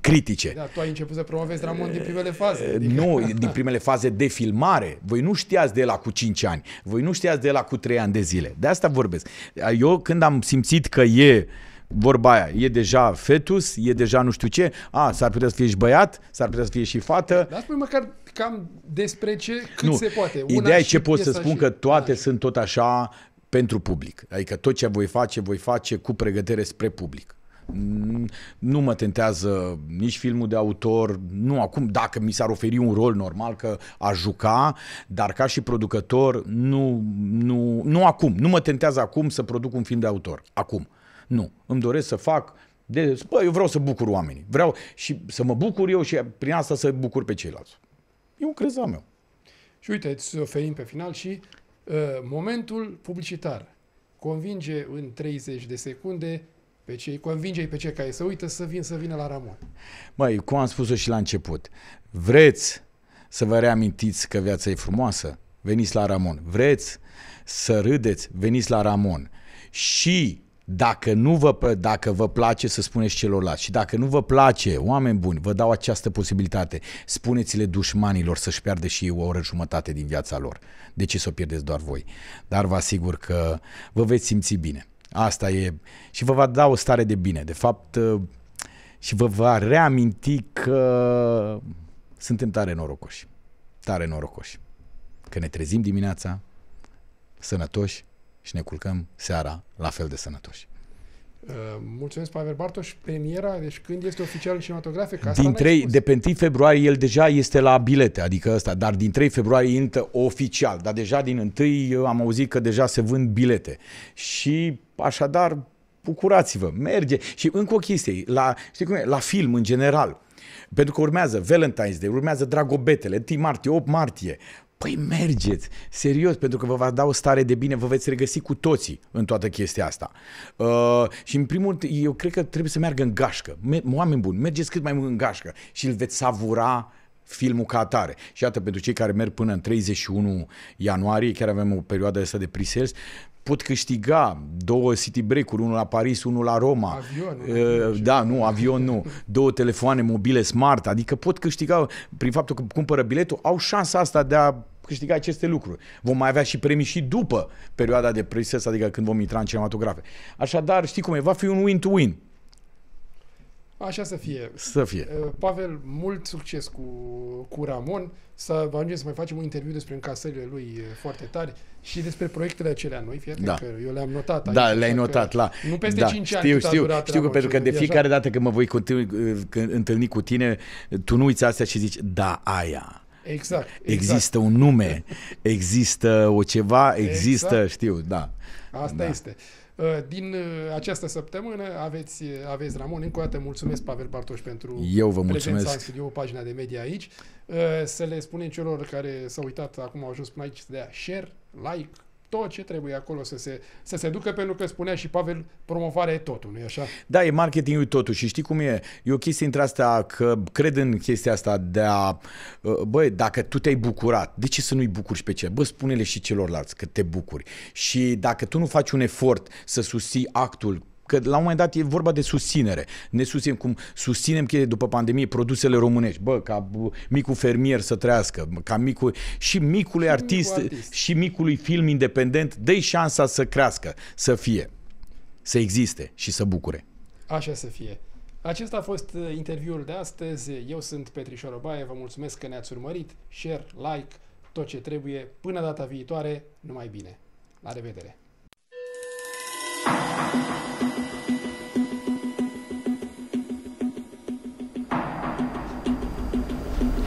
B: critice. Da,
A: tu ai început să promovezi Ramon din primele faze. Adică.
B: Nu, din primele faze de filmare. Voi nu știați de la cu 5 ani, voi nu știați de la cu 3 ani de zile. De asta vorbesc. Eh, eu când am simțit că e uh, vorba aia, e deja fetus, e deja nu știu ce, a, s-ar putea să fie și băiat, s-ar putea să fie și fată. Dar spune măcar
A: cam despre ce, cât nu. se poate. Una Ideea e ce pot să spun, și... că toate da.
B: sunt tot așa pentru public. Adică tot ce voi face, voi face cu pregătire spre public. Nu mă tentează nici filmul de autor, nu acum, dacă mi s-ar oferi un rol normal că a juca, dar ca și producător, nu, nu, nu acum, nu mă tentează acum să produc un film de autor, acum. Nu. Îmi doresc să fac de, bă, eu vreau să bucur oamenii. Vreau și să mă bucur eu și prin asta să bucur pe ceilalți.
A: E un crez meu. Și uite, îți oferim pe final și uh, momentul publicitar. Convinge în 30 de secunde pe cei, convinge pe cei care să uită să vin să vină la Ramon.
B: Mai cum am spus-o și la început, vreți să vă reamintiți că viața e frumoasă? Veniți la Ramon. Vreți să râdeți? Veniți la Ramon. Și dacă, nu vă, dacă vă place să spuneți celorlalți și dacă nu vă place, oameni buni, vă dau această posibilitate, spuneți-le dușmanilor să-și pierde și o oră jumătate din viața lor. De ce să o pierdeți doar voi? Dar vă asigur că vă veți simți bine. Asta e și vă va da o stare de bine. De fapt, ă, și vă va reaminti că suntem tare norocoși. Tare norocoși. Că ne trezim dimineața, sănătoși, și ne culcăm seara la fel de sănătoși.
A: Uh, mulțumesc, Pavel Bartoș. Premiera, deci când este oficial cinematografic? Asta din 3, de
B: pe 1 februarie el deja este la bilete, adică ăsta, dar din 3 februarie intră oficial, dar deja din 1 am auzit că deja se vând bilete. Și așadar, bucurați-vă, merge. Și încă o chestie, la, știi cum e, la film în general, pentru că urmează Valentine's Day, urmează Dragobetele, 1 martie, 8 martie, Păi mergeți, serios, pentru că vă va da o stare de bine, vă veți regăsi cu toții în toată chestia asta. Uh, și în primul rând, eu cred că trebuie să meargă în gașcă. Oameni buni, mergeți cât mai mult în gașcă și îl veți savura filmul ca atare. Și iată, pentru cei care merg până în 31 ianuarie, chiar avem o perioadă asta de pre-sales, pot câștiga două city break-uri, unul la Paris, unul la Roma. Avion, uh, eh, da, nu, avion nu. Două telefoane mobile smart, adică pot câștiga, prin faptul că cumpără biletul, au șansa asta de a câștiga aceste lucruri. Vom mai avea și premii și după perioada de preses, adică când vom intra în cinematografe. Așadar, știi cum e, va fi un win-to-win.
A: Așa să fie. Să fie. Eh, Pavel, mult succes cu, cu Ramon. Să ajungem să mai facem un interviu despre încasările lui eh, foarte tari și despre proiectele acelea noi. Fii da. că eu le-am notat. Da, aici, le-ai notat. La... Nu peste da. 5 ani știu, a durat știu că pentru că de fiecare așa... dată
B: când mă voi continui, când întâlni cu tine, tu nu uiți astea și zici, da, aia.
A: Exact, exact. Există un nume,
B: există o ceva, există, exact. știu, da. Asta da. este.
A: Uh, din uh, această săptămână aveți, uh, aveți Ramon. Încă o dată mulțumesc, Pavel Bartoș, pentru Eu vă mulțumesc. în studio, pagina de media aici. Să le spunem celor care s-au uitat, acum au ajuns până aici, să dea share, like, tot ce trebuie acolo să se, să se ducă, pentru că spunea și Pavel, promovarea e totul, nu-i așa?
B: Da, e marketingul totul și știi cum e? E o chestie între astea că cred în chestia asta de a, ă, băi, dacă tu te-ai bucurat, de ce să nu-i bucuri și pe ce? Bă, spune-le și celorlalți că te bucuri. Și dacă tu nu faci un efort să susții actul că la un moment dat e vorba de susținere. Ne susținem cum susținem că după pandemie produsele românești. Bă, ca micul fermier să trăiască, ca micul și micului și artist, micul artist și micului film independent, dă șansa să crească, să fie, să existe și să bucure.
A: Așa să fie. Acesta a fost uh, interviul de astăzi. Eu sunt Petri Șorobaie. vă mulțumesc că ne-ați urmărit. Share, like, tot ce trebuie. Până data viitoare, numai bine. La revedere! thank you